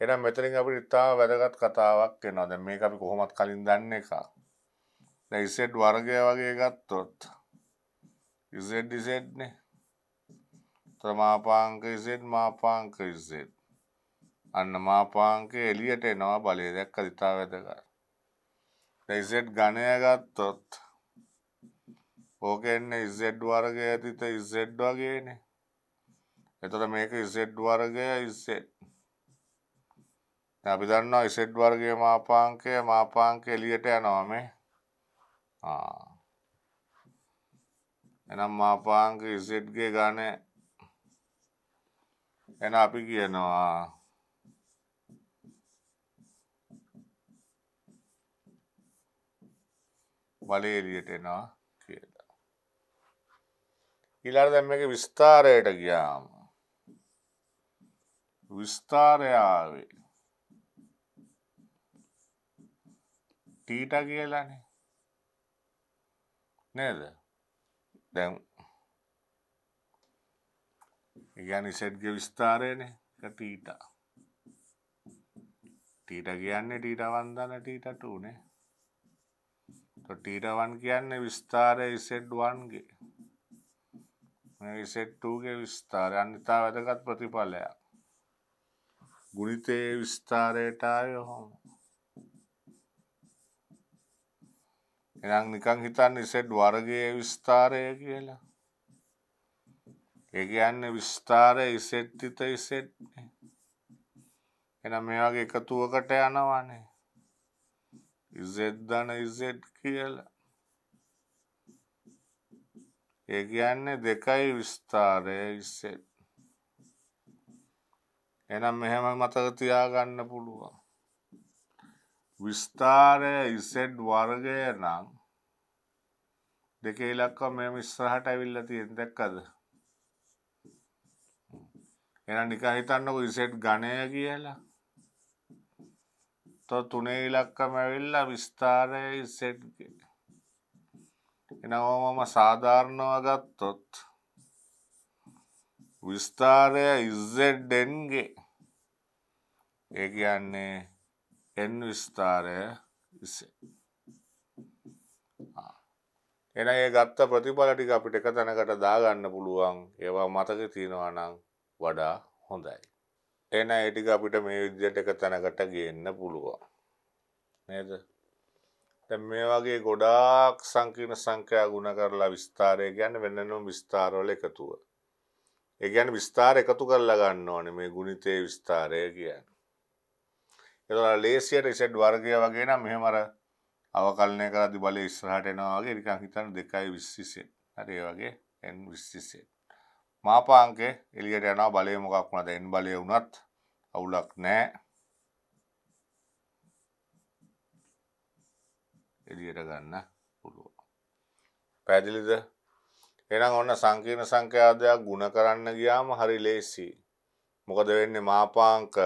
එහෙනම් මෙතනින් අපිට ඉතාම වැදගත් කතාවක් එනවා. දැන් මේක අපි කොහොමත් කලින් දන්නේ එකක්. දැන් Z වර්ගය වගේ ගත්තොත් Z Z නේ. තර මාපාංක Z මාපාංක Z. අන්න මාපාංකය එළියට එනවා බලය දැක්ක දිතා වැදගත්. දැන් Z ඝනය ගත්තොත් ඕක එන්නේ Z වර්ගය ඇතිත Z වගේනේ. එතකොට මේක Z වර්ගය Z. අපි දන්නවා Z වර්ගයේ මාපාංකය මාපාංකය එළියට යනවා මේ. ආ එනම් මාපාංග ඉසෙට්ගේ ගාන එන අපි කියනවා බලය එලියට එනවා කියලා. ඊළඟ දැන් මේක විස්තරයට ගියාම විස්තරය ආවේ ටීටා කියලානේ නේද? දැන් කියන්නේ සෙට්ගේ විස්තරයනේ ටීටා ටීටා කියන්නේ ටීටා 1 දන ටීටා 2 නේ તો ටීටා 1 කියන්නේ විස්තරය සෙට් 1 ගේ මේ සෙට් 2 ගේ විස්තරය අනිතා වැදගත් ප්‍රතිඵලයක් ගුණිතයේ විස්තරයට ආවේ කොහොමද එනම් නිකං හිතන්න ඉසෙට් වර්ගයේ විස්ථාරය කියලා ඒගන්න විස්ථාරය ඉසෙට්ටිත ඉසෙට්නේ එන මේ වගේ එකතුවකට යනවානේ ඉසෙට් දන ඉසෙට් කියලා ඒ කියන්නේ දෙකයි විස්ථාරය ඉසෙට් එනම් මෙහෙම මතක තියාගන්න පුළුවන් විස්ථාරය ඉසෙඩ් වර්ගය නම් දෙක ඉලක්ක මෙම ඉස්සරහට ඇවිල්ල තියෙන් දැක්කද එන නික හිතන්නක ඉසෙට් ගණය කියලා තො තුනේ ඉලක්කම ඇවිල්ලා විස්ථාරය ඉසෙට් එනවමම සාධාරණව ගත්තොත් විස්ථාරය ඉස්සෙඩ්ඩන්ගේ ඒ කියන්නේ n විස්තරය එන ඒ ගත්ත ප්‍රතිඵල ටික අපිට එක තැනකට දාගන්න පුළුවන් ඒවා මතක තියෙනවා නම් වඩා හොඳයි. එන ඒ ටික අපිට මේ විදිහට එක තැනකට ගේන්න පුළුවන්. නේද? දැන් මේ වගේ ගොඩාක් සංකීර්ණ සංඛ්‍යා ගුණ කරලා විස්තරය කියන්නේ වෙනනම් විස්තරවල එකතුව. ඒ කියන්නේ විස්තර එකතු කරලා ගන්න ඕනේ මේ ගුණිතයේ විස්තරය කියන්නේ. එතකොට ලේසියට ඉසෙඩ් වර්ගය වගේ නම් මෙහෙම අර අවකලනය කරද්දි බලය ඉස්සරහට එනවා වගේ නිකන් හිතන්න 2.20 හරි ඒ වගේ n 20 මාපාංකේ එළියට යනවා බලය මොකක් වුණාද n බලය වුණත් අවුලක් නැහැ එළියට ගන්න පුළුවන් පැහැදිලිද එහෙනම් ඔන්න සංකීර්ණ සංඛ්‍යාදයක් ಗುಣ කරන්න ගියාම හරි ලේසි. මොකද වෙන්නේ මාපාංක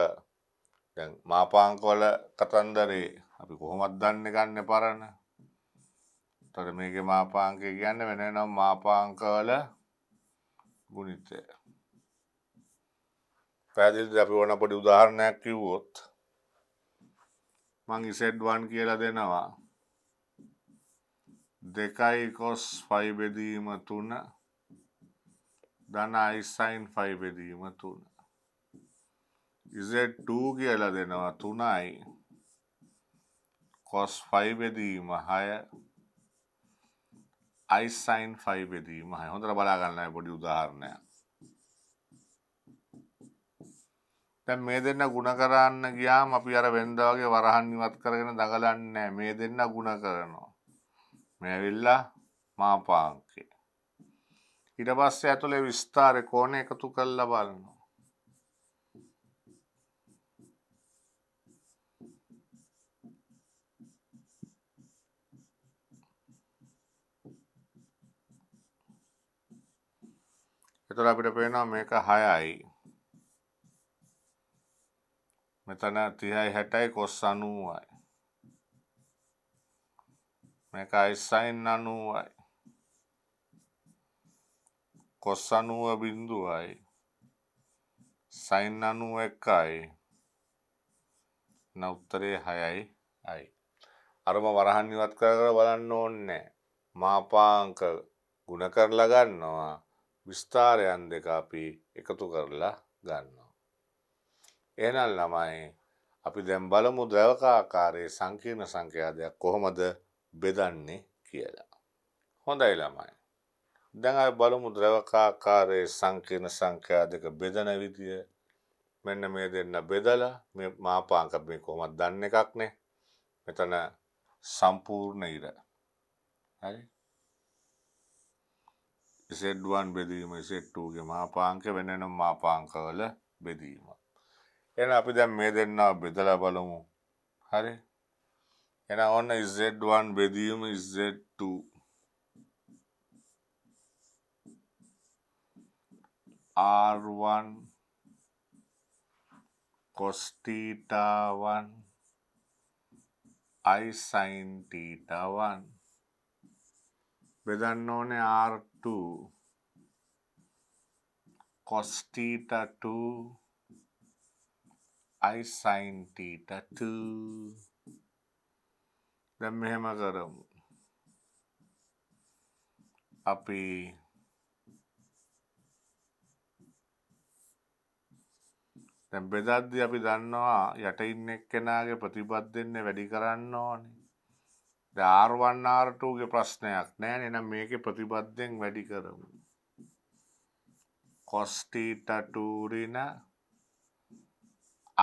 දැන් මාපාංකවල කතන්දරේ අපි කොහොමද දන්නේ ගන්න පරණ? ඒතර මේකේ මාපාංකය කියන්නේ වෙන වෙනම මාපාංකවල ගුණිතය. පැහැදිලිද අපි ඕන පොඩි උදාහරණයක් කිව්වොත් මං Z1 කියලා දෙනවා. දෙකයි cos 5 බෙදීම 3 ධන i sin 5 බෙදීම 3 ඉස 2 කියලා දෙනවා 3යි cos 5 බෙදීම 6 i sin 5 බෙදීම 6 හොඳට බලා ගන්න පොඩි උදාහරණයක් දැන් මේ දෙන්න ಗುಣ කරන්න ගියාම අපි අර වෙන්දා වගේ වරහන් ඉවත් කරගෙන දඟලන්නේ මේ දෙන්න ಗುಣ කරනවා මේ ඇවිල්ලා මාපාංකේ ඊට පස්සේ ඇතුලේ විස්තර කෝණ එකතු කරලා බලනවා එතුර අපිට පේනවා මේක හයයි මෙතන තිහයි හැටයි කොස් අනුවයි මේක අයිස්සයින් අනුවයි කොස් අනුව බින්දුවයි සයින් අනුව එකයි නඋත්තරේ හයයි අයි අරම වරහන් ඉවත් කර කර බලන්න ඕන්නේ නෑ මාපාංක ගුණ කරලා ගන්නවා විස්ථාරයන් දෙක අපි එකතු කරලා ගන්නවා. එනල් ළමයි අපි දැම් බලමු ද්‍රවකාකාරයේ සංකීර්ණ සංඛ්‍යාදයක් කොහොමද බෙදන්නේ කියලා. හොඳයි ළමයි. දැන් අය බලමු ද්‍රවකාකාරයේ සංකීර්ණ සංඛ්‍යාදක බෙදන විදිය මෙන්න මේ දෙන්න බෙදලා මේ මාපාංක මේ කොහොමද දන්න එකක්නේ. මෙතන සම්පූර්ණ ඉර. හරි. Z1 බෙදීම Z2ගේ මාපාංක වෙනෙනම් මාපාංකවල බෙදීම. එන අපි දැන් මේ දෙන්නා බෙදලා බලමු. හරි. එන ඔන්න Z1 බෙදීම Z2 R1 cos theta 1 I sin theta 1 බෙදන්න ඕනේ R2 cos theta 2 i sin theta 2 දැන් මෙහෙම කරමු අපි දැන් බෙදද්දී අපි දන්නවා යට ඉන්න එක්කෙනාගේ ප්‍රතිපද දෙන්නේ වැඩි කරන්න ඕනේ ධාර්වන්නාරටූගේ ප්‍රශ්නයක් නෑ එනම් මේක ප්‍රතිබද්ධයෙන් වැඩි කරමු. කොස්ටීටටූරින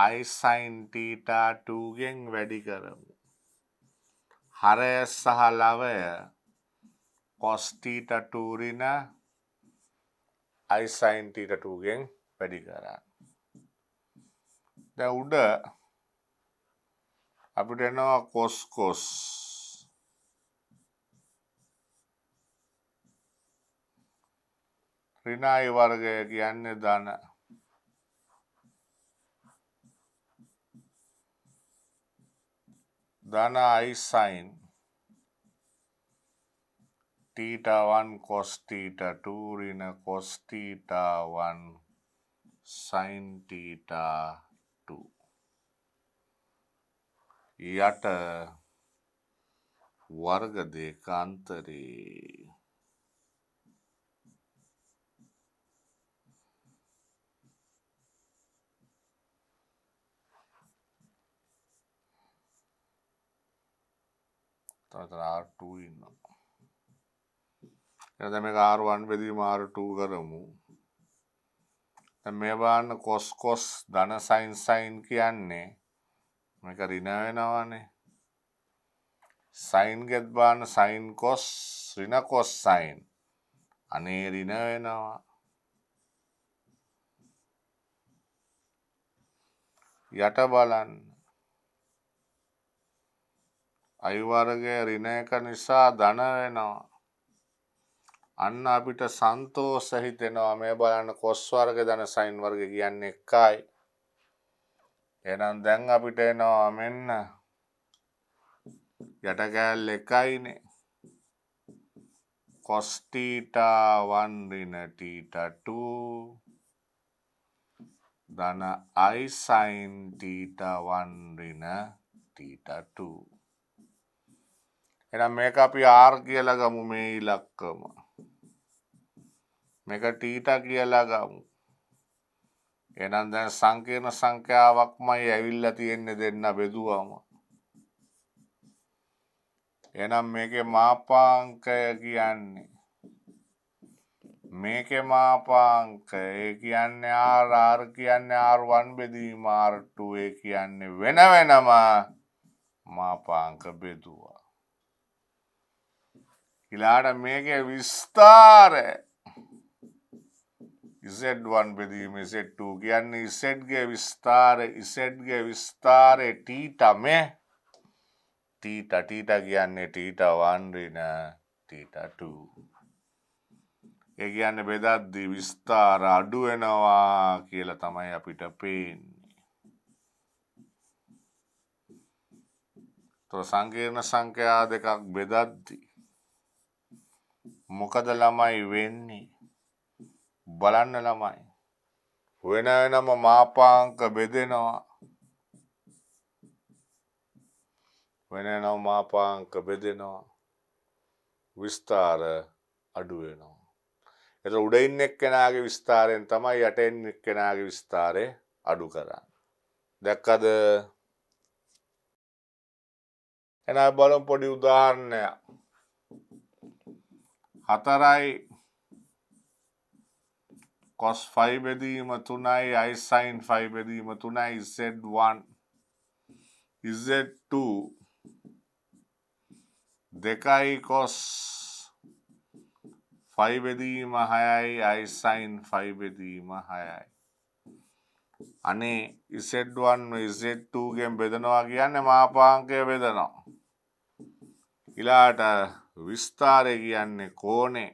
අයිසයින්ටීටාටූගෙන් වැඩි කරමු. හරය සහ ලවය කොස්ටීටටූරින අයිසයින්ටීටටූගෙන් වැඩි කරන්න. දැ උඩ අපිට එනවා කොස්කොස්. රිනායි වර්ගය කියන්නේ ධන. ධන i sin theta 1 cos theta 2 ඍණ cos theta 1 sin theta 2 යට වර්ග දෙක අන්තරේ තවතර ආටූ ඉන්නවා එන දැම ආරුවන් වෙදී මාරටූ කරමු මේ බාන්න කොස් කොස් ධන සයින් සයින් කියන්නේ මේක රින වෙනවානේ සයින් ගෙත් බාන්න සයින් කොස් රින කොස් සයින් අනේ රින වෙනවා යට බලන්න අයිවර්ගය රින එක නිසා ධන වෙනවා. අන්න අපිට සන්තෝෂ හිතෙනවා මේ බලන්න කොස් වර්ග ධන සයින් වර්ග කියන්නේ එකයි. එහෙනම් දැන් අපිට එනවා මෙන්න යට කෑල්ල එකයිනේ. cos theta 1 ඍණ theta 2 ධන i sin theta 1 ඍණ theta 2 එනම් මේක අපි ආර් කියලා ගමු මේ ඉලක්කම. මේක ටීටා කියලා ගමු. එහෙනම් දැන් සංකීර්ණ සංඛ්‍යාවක්මයි ඇවිල්ලා තියෙන්නේ දෙන්න බෙදුවම. එහෙනම් මේකේ මාපාංකය කියන්නේ මේකේ මාපාංකය කියන්නේ R R කියන්නේ R1 බෙදීම R2 කියන්නේ වෙන වෙනම මාපාංක බෙදුවා. ඉලාට මේක විස්ථාර ඉසෙඩ්වන් බෙදීම සෙට්ටූ කියන්නේ ඉසෙඩ්ගේ විස්ථාර ඉසෙඩ්ගේ විස්ථාරය ටීටම ටීට ටීට කියන්නේ ටීට වන්ඩින ටීටට ඒ කියන්න බෙදද්දී විස්ථාර අඩුවෙනවා කියල තමයි අපිට පේන්නේ තො සංකීර්ණ සංඛ්‍යා දෙකක් බෙදද්දී මොකද ළමයි වෙන්නේ බලන්න ළමයි වෙන වෙනම මාපාංක බෙදෙනවා වෙන වෙනම මාපාංක බෙදෙනවා විස්තර අඩු වෙනවා එතකොට උඩින් එක්කෙනාගේ විස්තරෙන් තමයි යටින් එක්කෙනාගේ විස්තරය අඩු කරන්නේ දැක්කද එනවා බලමු පොඩි උදාහරණයක් හතරයි කොස් ෆයිබෙදීම තුනයි අයිසයින් ෆයිබෙදීම තුනයි Z1 Z2 දෙකයි කොස් ෆයිබෙදීම හයයි අයිසයින් ෆයිබෙදීම හයයි අනේ ඉසෙඩ්ුවන් ඉසෙට්ටූගෙන් බෙදනවා කියන්න මාපාංකය බෙදනවා. ඉලාට විස්ථාරය කියන්නේ කෝනේ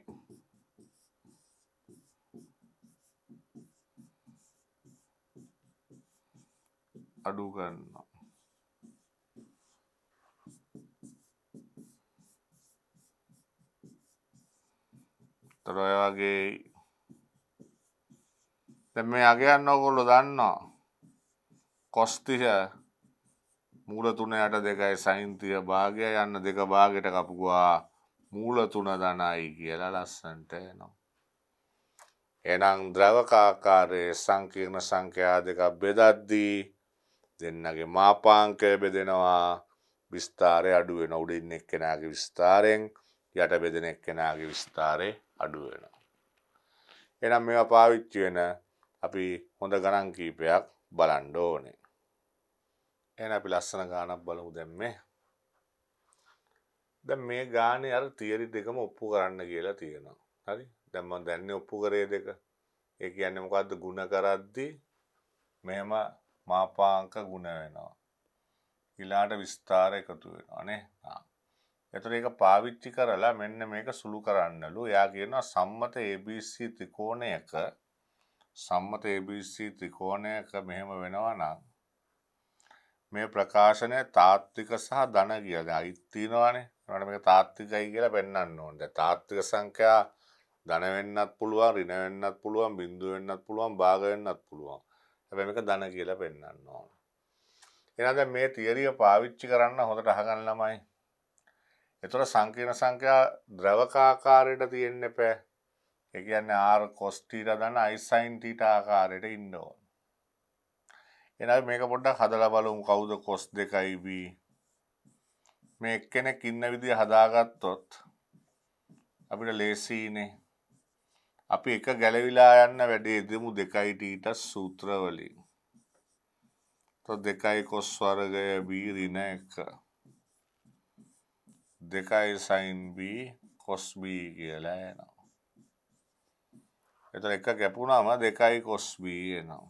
අඩු ගන්නවා. තොර ඔය වගේ දැන් මේ අගයන් ඔයගොල්ලෝ දන්නවා. cos 30 මූල 3 යට 2යි sin 30 භාගය යන්න දෙක භාගයට කපුවා මූල තුන දනයි කියලා ලස්සන්ට එනවා. එනම් ද්‍රවකාකාරයේ සංකීර්ණ සංඛ්‍යා දෙකක් බෙදද්දී දෙන්නගේ මාපාංකය බෙදෙනවා විස්ථාරය අඩු වෙනවා උඩින් එක්කෙනාගේ විස්ථාරයෙන් යට බෙදෙන එක්කෙනාගේ විස්ථාරය අඩු වෙනවා. එනම් මේවා පාවිච්චි වෙන අපි හොඳ ගණන් කීපයක් බලන්න ඕනේ. එහෙනම් අපි ලස්සන ගානක් බලමු දැන් මේ දැන් මේ ගානේ අර තියරි දෙකම ඔප්පු කරන්න කියලා තියෙනවා. හරි? දැන් මම දැන්නේ ඔප්පු කරේ දෙක. ඒ කියන්නේ මොකද්ද? ಗುಣ කරද්දී මෙහෙම මාපාංක ಗುಣ වෙනවා. ඊළාට විස්තර එකතු වෙනවා නේ. ආ. එතකොට ඒක පාවිච්චි කරලා මෙන්න මේක සුළු කරන්නලු. එයා කියනවා සම්මත ABC ත්‍රිකෝණයක සම්මත ABC ත්‍රිකෝණයක මෙහෙම වෙනවා නම් මේ ප්‍රකාශනය තාත්තික සහ ධන කියද අයිත්තිනවානේ නට මේ තාත්තිකයි කියලා පෙන්න්න ඕන්ද තාත්තික සංඛ්‍යා ධනවෙන්නත් පුළුවන් රිනවෙන්නත් පුළුවන් බිඳුවවෙන්නත් පුළුවන් භාගවෙන්නත් පුළුවන් හැබැ එක ධන කියලා පෙන්න්න ඕන. එනද මේ තියරිය පාවිච්චි කරන්න හොඳට අහගන්න ළමයි. එතුොට සංකීර්ණ සංඛ්‍යා ද්‍රවකාකාරයට තියෙන්න පෑ එකන්න ආර් කොස්ටීට දන්න අයිසයින්ටීට ආකාරයට ඉන්න ඕන. එන මේක පොඩ්ඩක් හදලා බලමු කවුද කොස් දෙකයිබී මේ එක්කෙනෙක් ඉන්න විදිහ හදාගත්තොත් අපිට ලේසිනේ අපි එක ගැලවිලා යන්න වැඩේ දෙමු දෙකයි ටීට සූත්‍රවලින් તો දෙකයි කොස් වර්ගය බී ඍණ එක දෙකයි සයින් බී කොස් බී කියලා එනවා එතන එක ගැපුණාම දෙකයි කොස් බී එනවා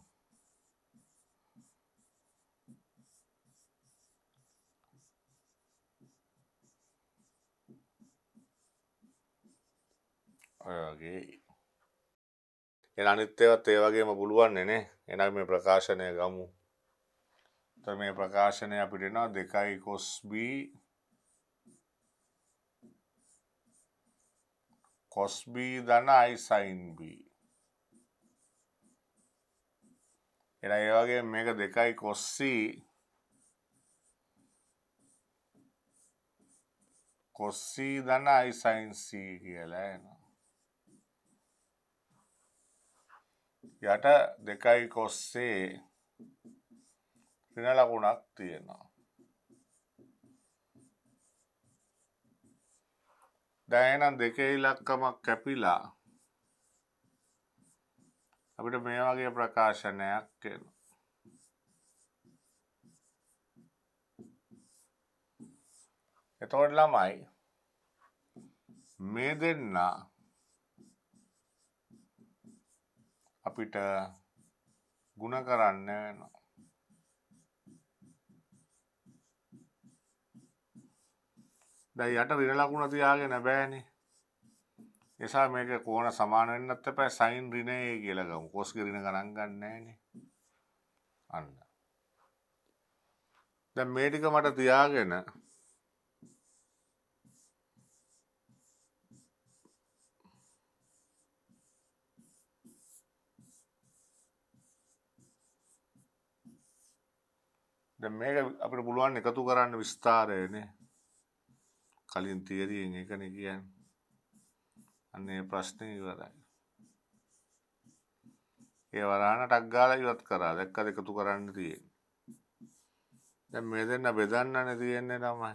වගේ එන අනිත්‍යවත් ඒ වගේම පුළුවන් නේ එනම් මේ ප්‍රකාශනය ගමු මේ ප්‍රකාශනය අපිට එනවා දෙකයි කොස් B කොස් B ධන i sin B එන ඒ වගේ මේක දෙකයි කොස් C කොස් C ධන i sin C කියලා එනවා යට දෙකයි කොස්සේ ඍණ ලකුණක් තියෙනවා. දැන් නම් දෙකේ ඉලක්කමක් කැපිලා අපිට මේ වගේ ප්‍රකාශනයක් එනවා. එතකොට ළමයි මේ දෙන්නා අපිට ಗುಣ කරන්න වෙනවා. දැන් යට ඍණ ලකුණ තියාගෙන බෑනේ. නිසා මේක කෝණ සමාන වෙන්නත් එපා සයින් ඍණය කියලා ගමු. cosගේ ඍණ ගණන් ගන්න නෑනේ. අන්න. දැන් මේ ටික මට තියාගෙන මේක අපිට පුළුවන් එකතු කරන්න විස්ථාරයනේ කලින් තියරියෙන් එකන කියන් අන්නේ ප්‍රශ්නය ඉවරයි ඒ වරාණ ටක්ගාල ඉවත් කරා දැක්ක එකතු කරන්න තියෙන් දැ මේ දෙන්න බෙදන්නන තියෙන්නේ තමයි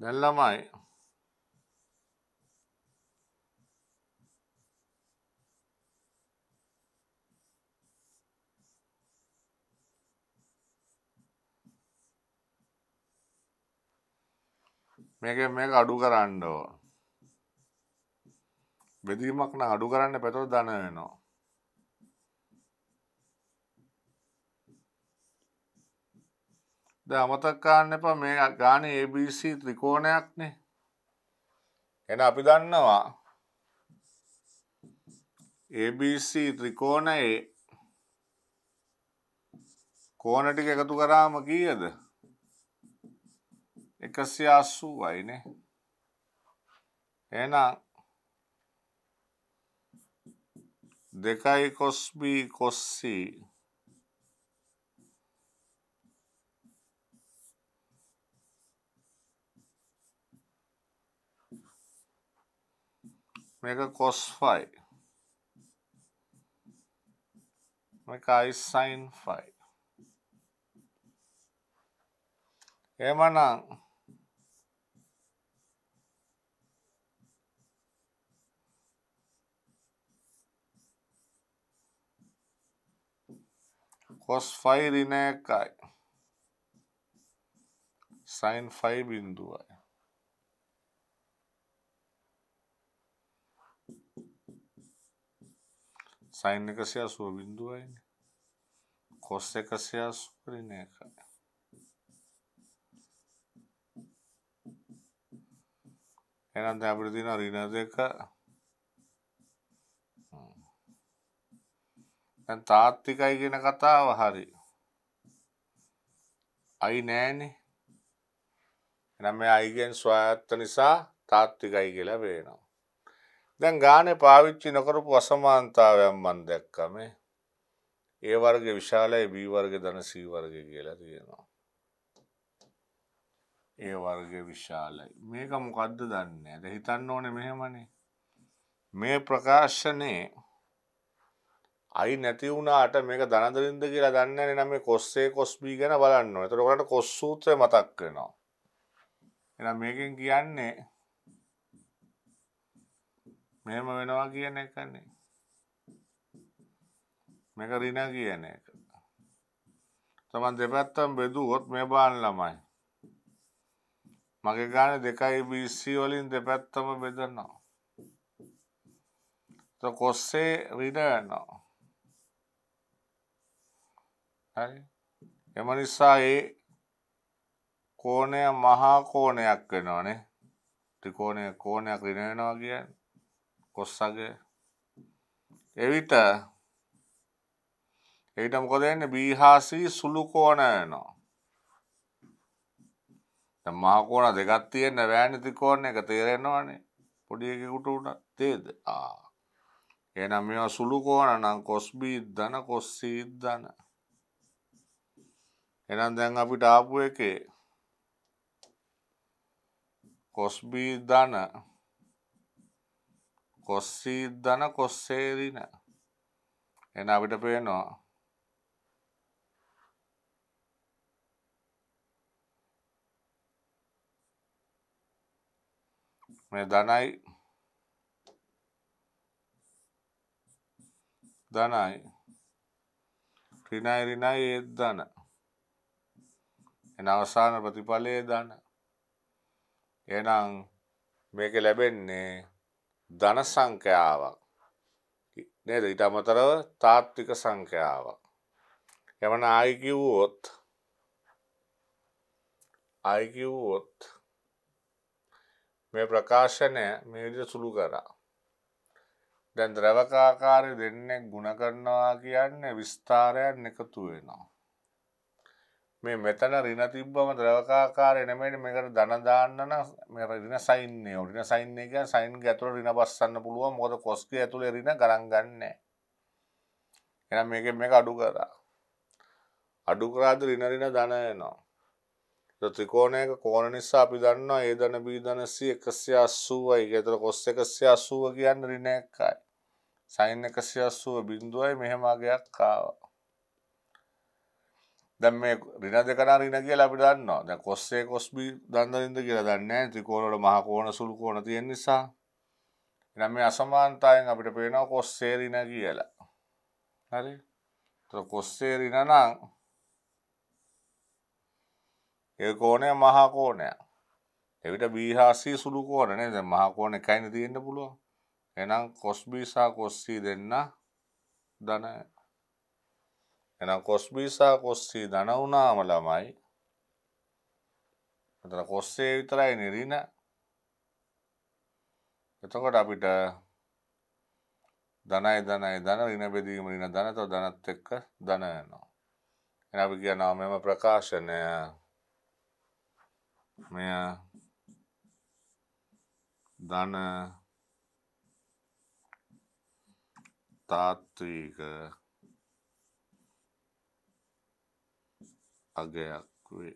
നെല്ലമായി මේක මේක අඩු කරන්න ඕ බෙදීමක් නම් අඩු කරන්න පැතොත් දන වෙනවා ද අමතක්කාන්න එපා මේ ගාන ABC ත්‍රිකෝණයක්නේ එන අපි දන්නවා ABC ත්‍රිකෝණයේ කෝණ ටික එකතු කරාම කීයද එකසිය අස්සුවයිනේ එහෙනම් දෙකයි cos B cos C mega cos phi mega i sin phi emana cos phi rinaka sin phi binduai sine එකසය සුව බින්දුවයින කොස් එකසය සුපරින එක එනම් අපිට තියෙන ඍණ දෙක දැන් තාත්විකයි කියන කතාව හරි අයි නෑනේ එනම් මේ අයිගෙන් ස්වායත්ත නිසා තාත්විකයි කියලා වෙනවා දැන් ගානය පාවිච්චි නොකරපු අසමාන්තාවයන් මන් දැක්කමේ ඒ වර්ග විශාලයි බීවර්ග දන සීවර්ග කියලා තියෙනවා. ඒ වර්ග විශාලයි මේක මොකද්ද දන්න ඇද හිතන්න ඕන මෙහෙමනේ මේ ප්‍රකාශනයේ අයි නැති වුණාට මේක දනදරින්ද කියලා දන්න නම කොස්සේ කොස්බී ගැන බලන්න එතකොට කොස්සූත්‍රය මතක් වෙනවා එනම් මේකෙන් කියන්නේ මෙහෙම වෙනවා කියන එකනේ. මේක රින කියන එක. තමන් දෙපැත්තම බෙදුවොත් මේ බාන ළමයි. මගේ ගානේ දෙකයි BC වලින් දෙපැත්තම බෙදනවා. તો කොස්සේ රින යනවා. හරි. එම නිසා ඒ කෝණය මහා කෝණයක් වෙනවානේ. ත්‍රිකෝණය කෝණයක් රින වෙනවා කියන්නේ. කොස්සග එවිට එවිට මොකද වෙන්නේ බීහාසී සුළු කෝණ වෙනවා දැන් මහ කෝණ දෙකක් තියෙන වෑන ත්‍රිකෝණ එක තේරෙනවනේ පොඩි එකෙකුට උඩ තේද ආ එහෙනම් මේවා සුළු කෝණ නම් cos b ධන cos c ධන එහෙනම් දැන් අපිට ආපු එකේ cos b ධන කොස්සී දන කොස්සේදින එන අපිට පේනවා මේ දනයි දනයි රිනයි රිනයි ඒත් දන එන අවසාන ප්‍රතිඵලයේ දන එහෙනම් මේක ලැබෙන්නේ ධන සංඛ්‍යාවක් නේද ඊට අමතරව තාත්වික සංඛ්‍යාවක් යමන ආයි කිව්වොත් ආයි කිව්වොත් මේ ප්‍රකාශනය මේ විදිහට සුළු කරා දැන් ද්‍රවකාකාරය දෙන්නේ ಗುಣ කරනවා කියන්නේ විස්තරයන් එකතු වෙනවා මේ මෙතන රින තිබ්බම ද්‍රවකාකාරය නෙමෙයි මේකට ධන දාන්න නම් මේ රින සයින් එක රින සයින් එක සයින් එක ඇතුළේ රින බස්සන්න පුළුවන් මොකද කොස්කේ ඇතුළේ රින ගණන් ගන්නෑ එහෙනම් මේකෙන් මේක අඩු කරා අඩු කරාද රින රින ධන එනවා ත්‍රිකෝණයක කෝණ නිසා අපි දන්නවා ඒ ධන බී ධන C 180යි ඒක ඇතුළේ cos 180 කියන්නේ ඍණ එකයි sin 180 බිඳුවයි මෙහෙම ආගයක් ආවා දැම් මේ රින දෙකනා රින කියලා අපි දන්නවා දැන් කොස්සේ කොස්බි දන්දරින්ද කියලා දන්නේ නැහැ ත්‍රිකෝණ වල මහ කෝණ සුළු කෝණ තියෙන නිසා එහෙනම් මේ අසමානතාවයෙන් අපිට පේනවා කොස්සේ රින කියලා හරි එතකොට කොස්සේ රින නම් ඒ කෝණය මහ කෝණය එවිට B හා C සුළු කෝණ නේද මහ කෝණ එකයිනේ තියෙන්න පුළුවන් එහෙනම් කොස් B සහ කොස් C දෙන්න ධනයි එහෙනම් cos b සහ cos c ධන වුණාම ළමයි මෙතන cos a විතරයි නිරින එතකොට අපිට ධනයි ධනයි ධන ඍණ බෙදීම ඍණ ධන තව ධනත් එක්ක ධන යනවා එහෙනම් අපි කියනවා මෙම ප්‍රකාශනය මෙය ධන තාත්වික අගයක් වේ.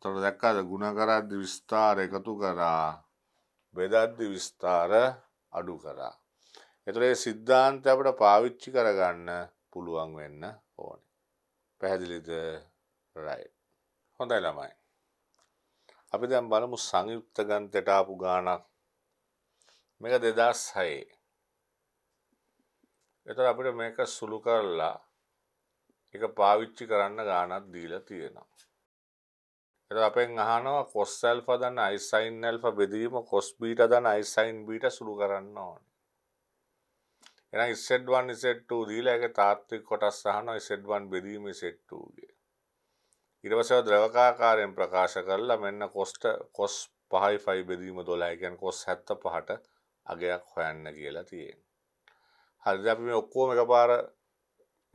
තොට දැක්කාද ගුණකරද්දි විස්ථාර එකතු කරා බෙදද්දි විස්ථාර අඩු කරා. එතුරේ සිද්ධාන්ත අපට පාවිච්චි කරගන්න පුළුවන් වෙන්න ඕන. පැහැදිලිද රයි. හොඳයි ළමයි. අපි දැම් බලමු සංයුක්ත ගන්තටාපු ගානක් මේක දෙදස් හයේ එත අපිට මේක සුළු කරලා එක පාවිච්චි කරන්න ගානක් දීලා තියෙනවා. එතකොට අපෙන් අහනවා cos alpha දන්න i sin alpha බෙදීම cos beta දන්න i sin beta සුළු කරන්න ඕනේ. එහෙනම් z1 z2 දීලා ඒකේ තාත්වික කොටස් අහනවා z1 බෙදීම z2 ගේ. ඊට පස්සේ ද්‍රවකාකාරයෙන් ප්‍රකාශ කරලා මෙන්න cos cos 5යි 5 බෙදීම 12 කියන්නේ cos 75ට අගයක් හොයන්න කියලා තියෙනවා. හරිද අපි මේ ඔක්කොම එකපාර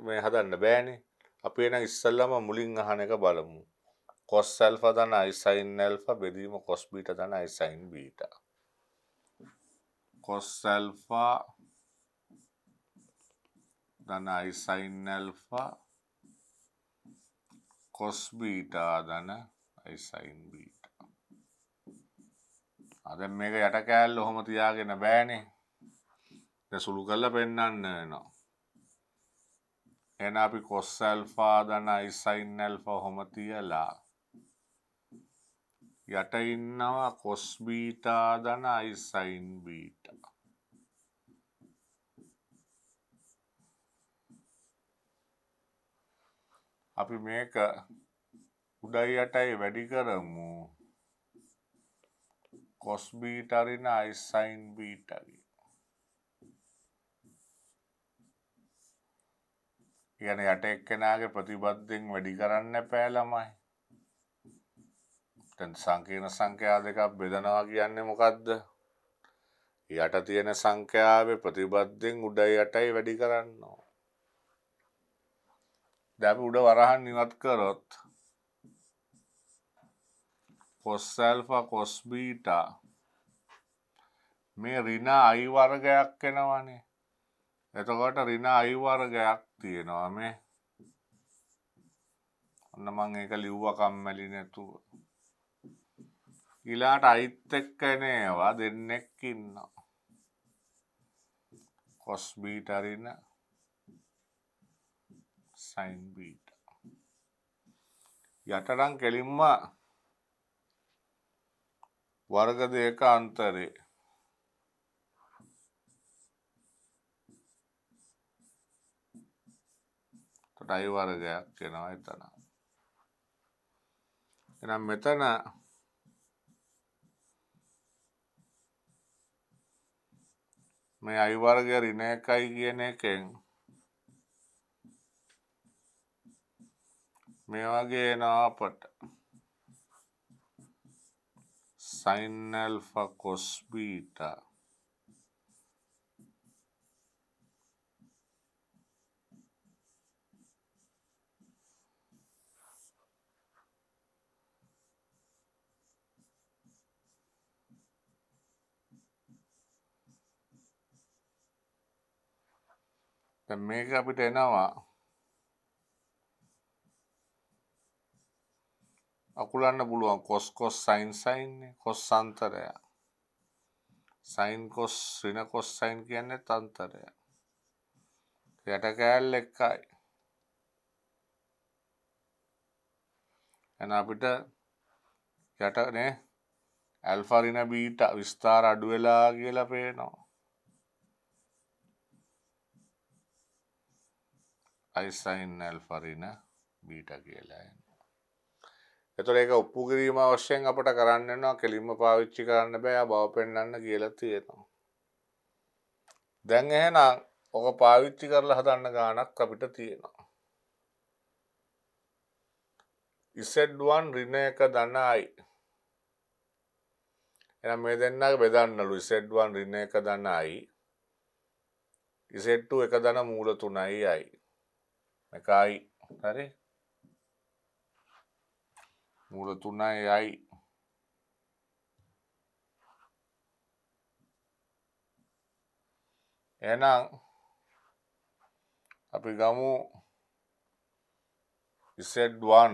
මේ හදන්න බෑනේ අපි එන ඉස්සල්ලම මුලින් අහන එක බලමු. කොස් ඇල්ෆා දන අයිසයින් ඇල්ෆා බෙදීම කොස් බීටා දන අයිසයින් බීටා. කොස් ඇල්ෆා දන අයිසයින් ඇල්ෆා කොස් බීටා දන අයිසයින් බීටා. අද මේක යට කෑල්ල ඔහොම තියාගෙන බෑනේ. දැන් සුළු කරලා පෙන්වන්න වෙනවා. එන අපි කොස් ඇල්ෆා දන අයිසයින් ඇල්ෆා හොම තියලා යට ඉන්නවා කොස් බීටා දන අයිසයින් බීට අපි මේක උඩයි යටයි වැඩි කරමු කොස් බීටරින අයිසයින් බීටරි කියන යට එක්කෙනගේ ප්‍රතිබද්ධයෙන් වැඩි කරන්න පෑ ළමයි. තැන් සංකීර්ණ සංඛ්‍යා දෙකක් බෙදනවා කියන්නේ මොකක්ද? යට තියෙන සංඛ්‍යාවේ ප්‍රතිබද්ධයෙන් උඩයි යටයි වැඩි කරනවා. දැන් උඩ වරහන් ඉවත් කරොත් cos alpha cos beta මේ ඍණ i වර්ගයක් වෙනවනේ. එතකොට රින අයිවර්ගයක් තියෙනවා මේ ඔන්න මං ඒක ලිව්ව කම්මැලි නැතුව ඊළාට අයිත් එක්කනේවා දෙන්නෙක් ඉන්නවා කොස් බීට රින සයින් බීට යටනම් කෙලින්ම වර්ග දෙක අන්තරේ ටයි වර්ගයක් වෙනවා එතන. එනම් මෙතන මේ i වර්ගය ඍණ 1යි කියන එකෙන් මේ වගේ එනවා අපට sin alpha cos beta දැන් මේක අපිට එනවා අකුලන්න පුළුවන් කොස් කොස් සයින් සයින් කොස් අන්තරය සයින් කොස් ඍණ කොස් සයින් කියන්නේ තන්තරය යට කෑල්ල එකයි එන අපිට යටනේ ඇල්ෆා ඍණ බීටා විස්තාර අඩු වෙලා කියලා පේනවා අයිසයින් ඇල්ෆරින බීට කියලා එන්න. එතොට ඒක ඔප්පු කිරීම අවශ්‍යයෙන් අපට කරන්නවා කෙලින්ම පාවිච්චි කරන්න බෑ බව පෙන්න්න කියලා තියෙනවා. දැන් එහෙනම් ඕක පාවිච්චි කරලා හදන්න ගානක් අපිට තියෙනවා. ඉසෙඩ්ුවන් රින එක දන්නයි. එන මේ දෙන්නක් බෙදන්නලු ඉසෙඩ්ුවන් රින එක දන්නයි. ඉසෙට්ටු එක දන මූල තුනයි අයි. එකයි හරි මූල තුනයි යයි එහෙනම් අපි ගමු Z1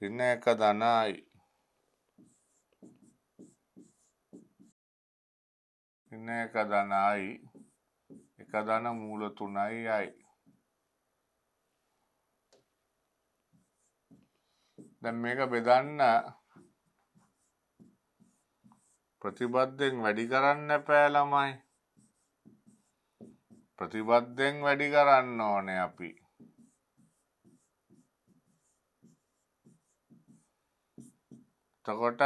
ඍණ එක ධනයි ඍණ එක ධනයි එක ධන මූල තුනයි යයි දැන් මේක බෙදන්න ප්‍රතිබද්ධයෙන් වැඩි කරන්න පෑ ළමයි ප්‍රතිබද්ධයෙන් වැඩි කරන්න ඕනේ අපි තකොට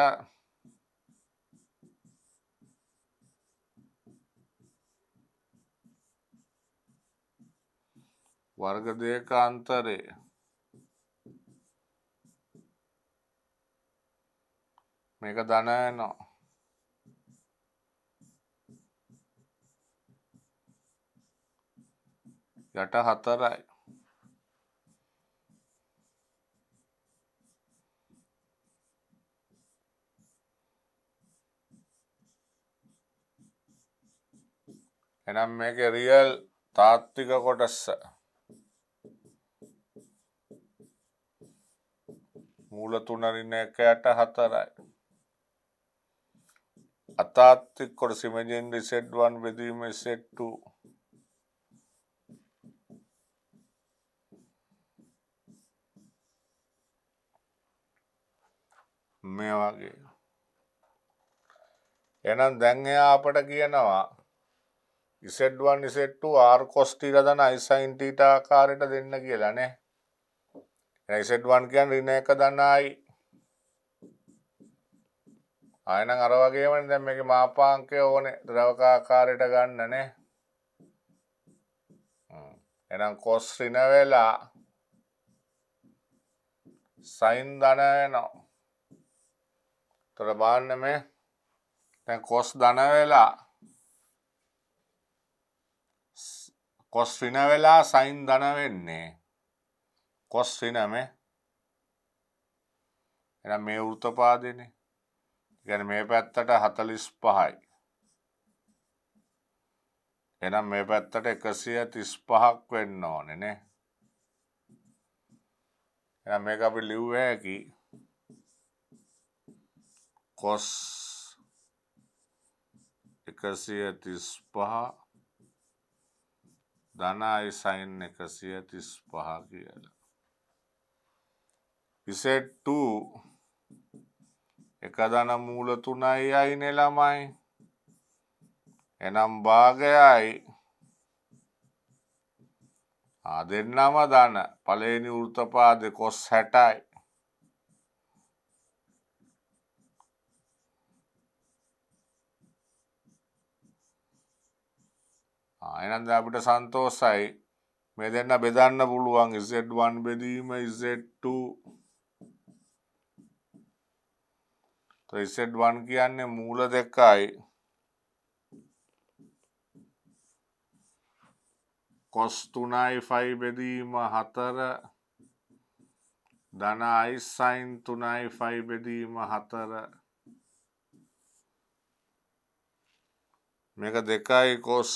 වර්ග දෙක අන්තරේ මේක දනනවා යට හතරයි එනම් මේක රියල් තාත්තික කොටස්ස මූල තුනරින්න එක යට හතරයි අතාත්තික් කොට සිමජෙන් රිසෙට්වන් බෙදීම සෙට්ටු මේ වගේ එනම් දැන් එයා අපට කියනවා ඉසෙඩ්වන් ඉසෙට්ටු ආර් කොස්ටි රදන අයිසයින්ටීට ආකාරයට දෙන්න කියලානේ ඉසෙඩ්වන් කියන් රින එක දන්නයි ආයනං අරවගේමන දැම් එක මාපාංකය ඕන ද්‍රවකාකාරයට ගන්නනේ එනම් කොස් රින වෙලා සයින් දනයනවා තොර බාන්න මේ තැන් කොස් දන වෙලා කොස් රින වෙලා සයින් දන වෙන්නේ කොස් රින මේ එනම් මේ වෘතපාදනේ ගැන මේ පැත්තට හතලිස් පහයි. එනම් මේ පැත්තට එකසිය තිස් පහක් වෙන්න ඕනෙනේ. එ මේ අපි ලිව්ව හැකි කොස් එකසිය තිස් පහ ධනයි සයින් එකසිය තිස් පහ කියලා. ඉසෙට්ටූ එක ධන මූල තුනයි අයිනෙ ළමයි එනම් භාගයයි දෙන්නම දන පලේනි වෘතපාද කොස් හැටයි එනන්ද අපිට සන්තෝසයි මේ දෙන්න බෙදන්න පුළුවන් Z1 බෙදීම Z2 රිසෙට් වන් කියන්නේ මූල දෙකයි කොස් තුනයි ෆයි බෙදීම හතර ධන අයිස්සයින් තුනයි ෆයි බෙදීම හතර මේක දෙකයි කොස්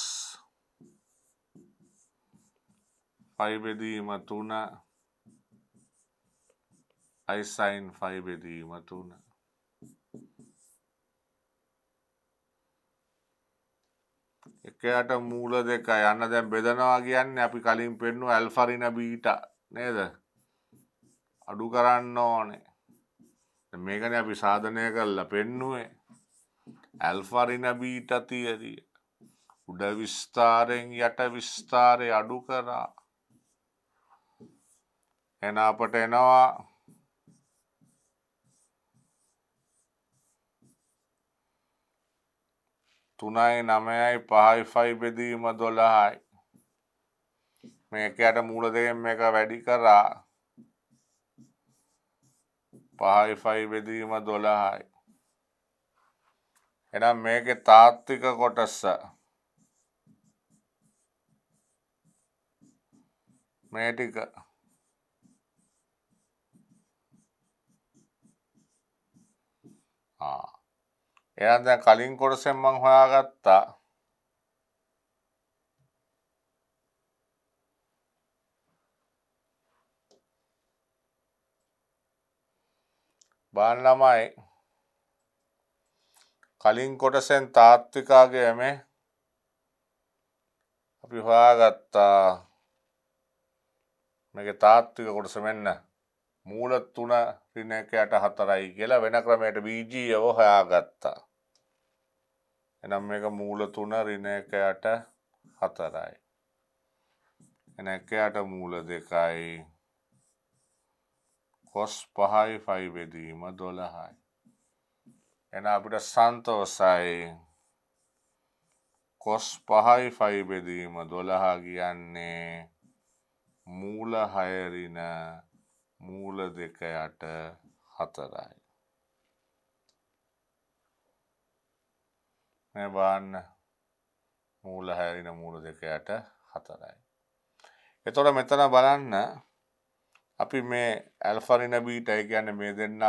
ෆයිබෙදීම තුන අයිසයින් ෆයිබෙදීම තුන එකයට මූල දෙක යන්න දැන් බෙදනවා කියන්නේ අපි කලින් පෙන්නු ඇල්ෆරින බීට නේද අඩු කරන්න ඕනේ මේකන අපි සාධනය කරලා පෙන්නුවේ ඇල්ෆරින බීට තියදී උඩ විස්ථාරයෙන් යට විස්ථාරය අඩු කරා එන අපට එනවා තුනයි නමයයි පහයි ෆයි බෙදීම දොළහයි මේකට මූල දෙකෙන් එක වැඩි කරා පහයි ෆයි බෙදීම දොළහයි එනම් මේක තාත්තික කොටස්ස මේ ටික ආ එයා දැන් කලින් කොටසෙන් මං හොයාගත්තා බාන් ළමයි කලින් කොටසෙන් තාත්විකාගේ ඇමේ අපි හොයාගත්තා මේක තාත්වික කොටස මෙන්න මූල තුන රිනකයට හතරයි කියලා වෙන ක්‍රමයට බීජීව හොයාගත්තා එනම් මේක මූල තුන ඍණ එකයට හතරයි. එන එකයට මූල දෙකයි. කොස් පහයි ෆයි බෙදීම දොළහයි. එන අපිට සන්තෝසයි. කොස් පහයි ෆයි බෙදීම දොළහ කියන්නේ මූල හයරින මූල දෙකයට හතරයි. මේ බාන්න මූල හැරින මූල දෙක යට හතරයි. එතොට මෙතන බලන්න අපි මේ ඇල්ෆරින බීට ඇ කියන්න මේ දෙන්න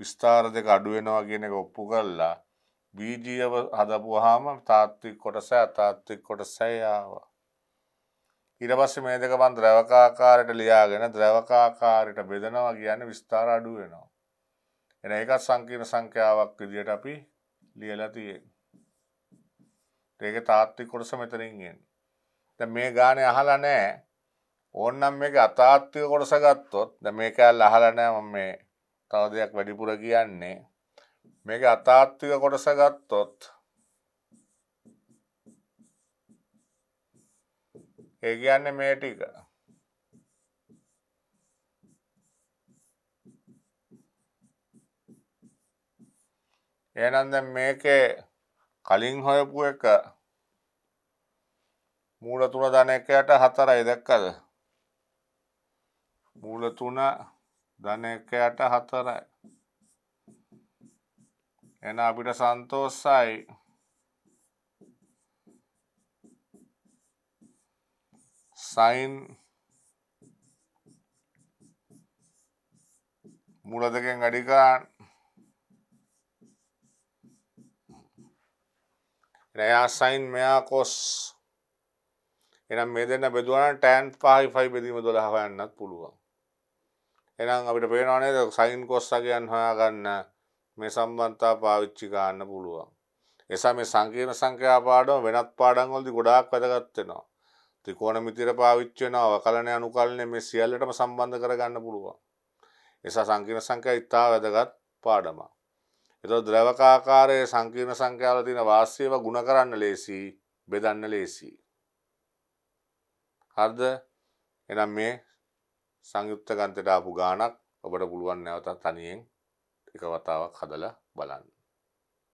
විස්ථාර දෙක අඩුවෙනවා කියන එක ඔප්පු කල්ලා බීජීව හදපුහාම තාත්තික් කොටස අතාත්තික් කොටසයාවා. ඉරපස්ස මේ දෙක බන් ද්‍රවකාකාරයට ලියාගෙන ද්‍රවකාකාරයට බෙදනවා කියන්න විස්ථාර අඩුවෙනවා. එන එකත් සංකීර්ණ සංඛ්‍යාවක් විදියට අපි ලියලා තියෙන්නේ. ඒක තාත්වික කොටස මෙතනින් එන්නේ. දැන් මේ ගානේ අහලා නැහැ. ඕන්නම් මේක අතාත්වික කොටස ගත්තොත් දැන් මේක අහලා නැහැ මම මේ තව දෙයක් වැඩිපුර කියන්නේ. මේක අතාත්වික කොටස ගත්තොත් ඒ කියන්නේ මේ ටික. එහෙනම් දැන් මේකේ කලින් හොයපු එක මූල තුන ධන එකයට හතරයි දැක්කද මූල තුන ධන එකයට හතරයි එන අපිට සන්තෝසයි සයින් මූල දෙකෙන් අඩි ගන්න එයා සයින් මෙයා කොස් එනම් මේ දෙන්න බෙදුවන ටෑන් පායි ෆයි බෙදීම දොළහව යන්නත් පුළුවන් එනම් අපිට පේනවානේ සයින් කොස්සගයන් හොයාගන්න මේ සම්බන්තා පාවිච්චි ගන්න පුළුවන් එසා මේ සංකීර්ණ සංඛ්‍යා පාඩම වෙනත් පාඩම්වලදී ගොඩාක් වැදගත් වෙනවා ත්‍රිකෝණමිතිර පාවිච්චි වෙනවා අවකලන අනුකලනය මේ සියල්ලටම සම්බන්ධ කරගන්න පුළුවන් එසා සංකීර්ණ සංඛ්‍යා ඉතා වැදගත් පාඩමක් එතො ද්‍රවකාකාරය සංකීර්ණ සංඛ්‍යාල තියෙන වාස්්‍යව ගුණ කරන්න ලේසි බෙදන්න ලේසි. හර්ද එනම් මේ සංයුක්ත ගන්තට ආපු ගානක් ඔබට පුළුවන් නැවතත් තනියෙන් එක වතාවක් හදලා බලන්න.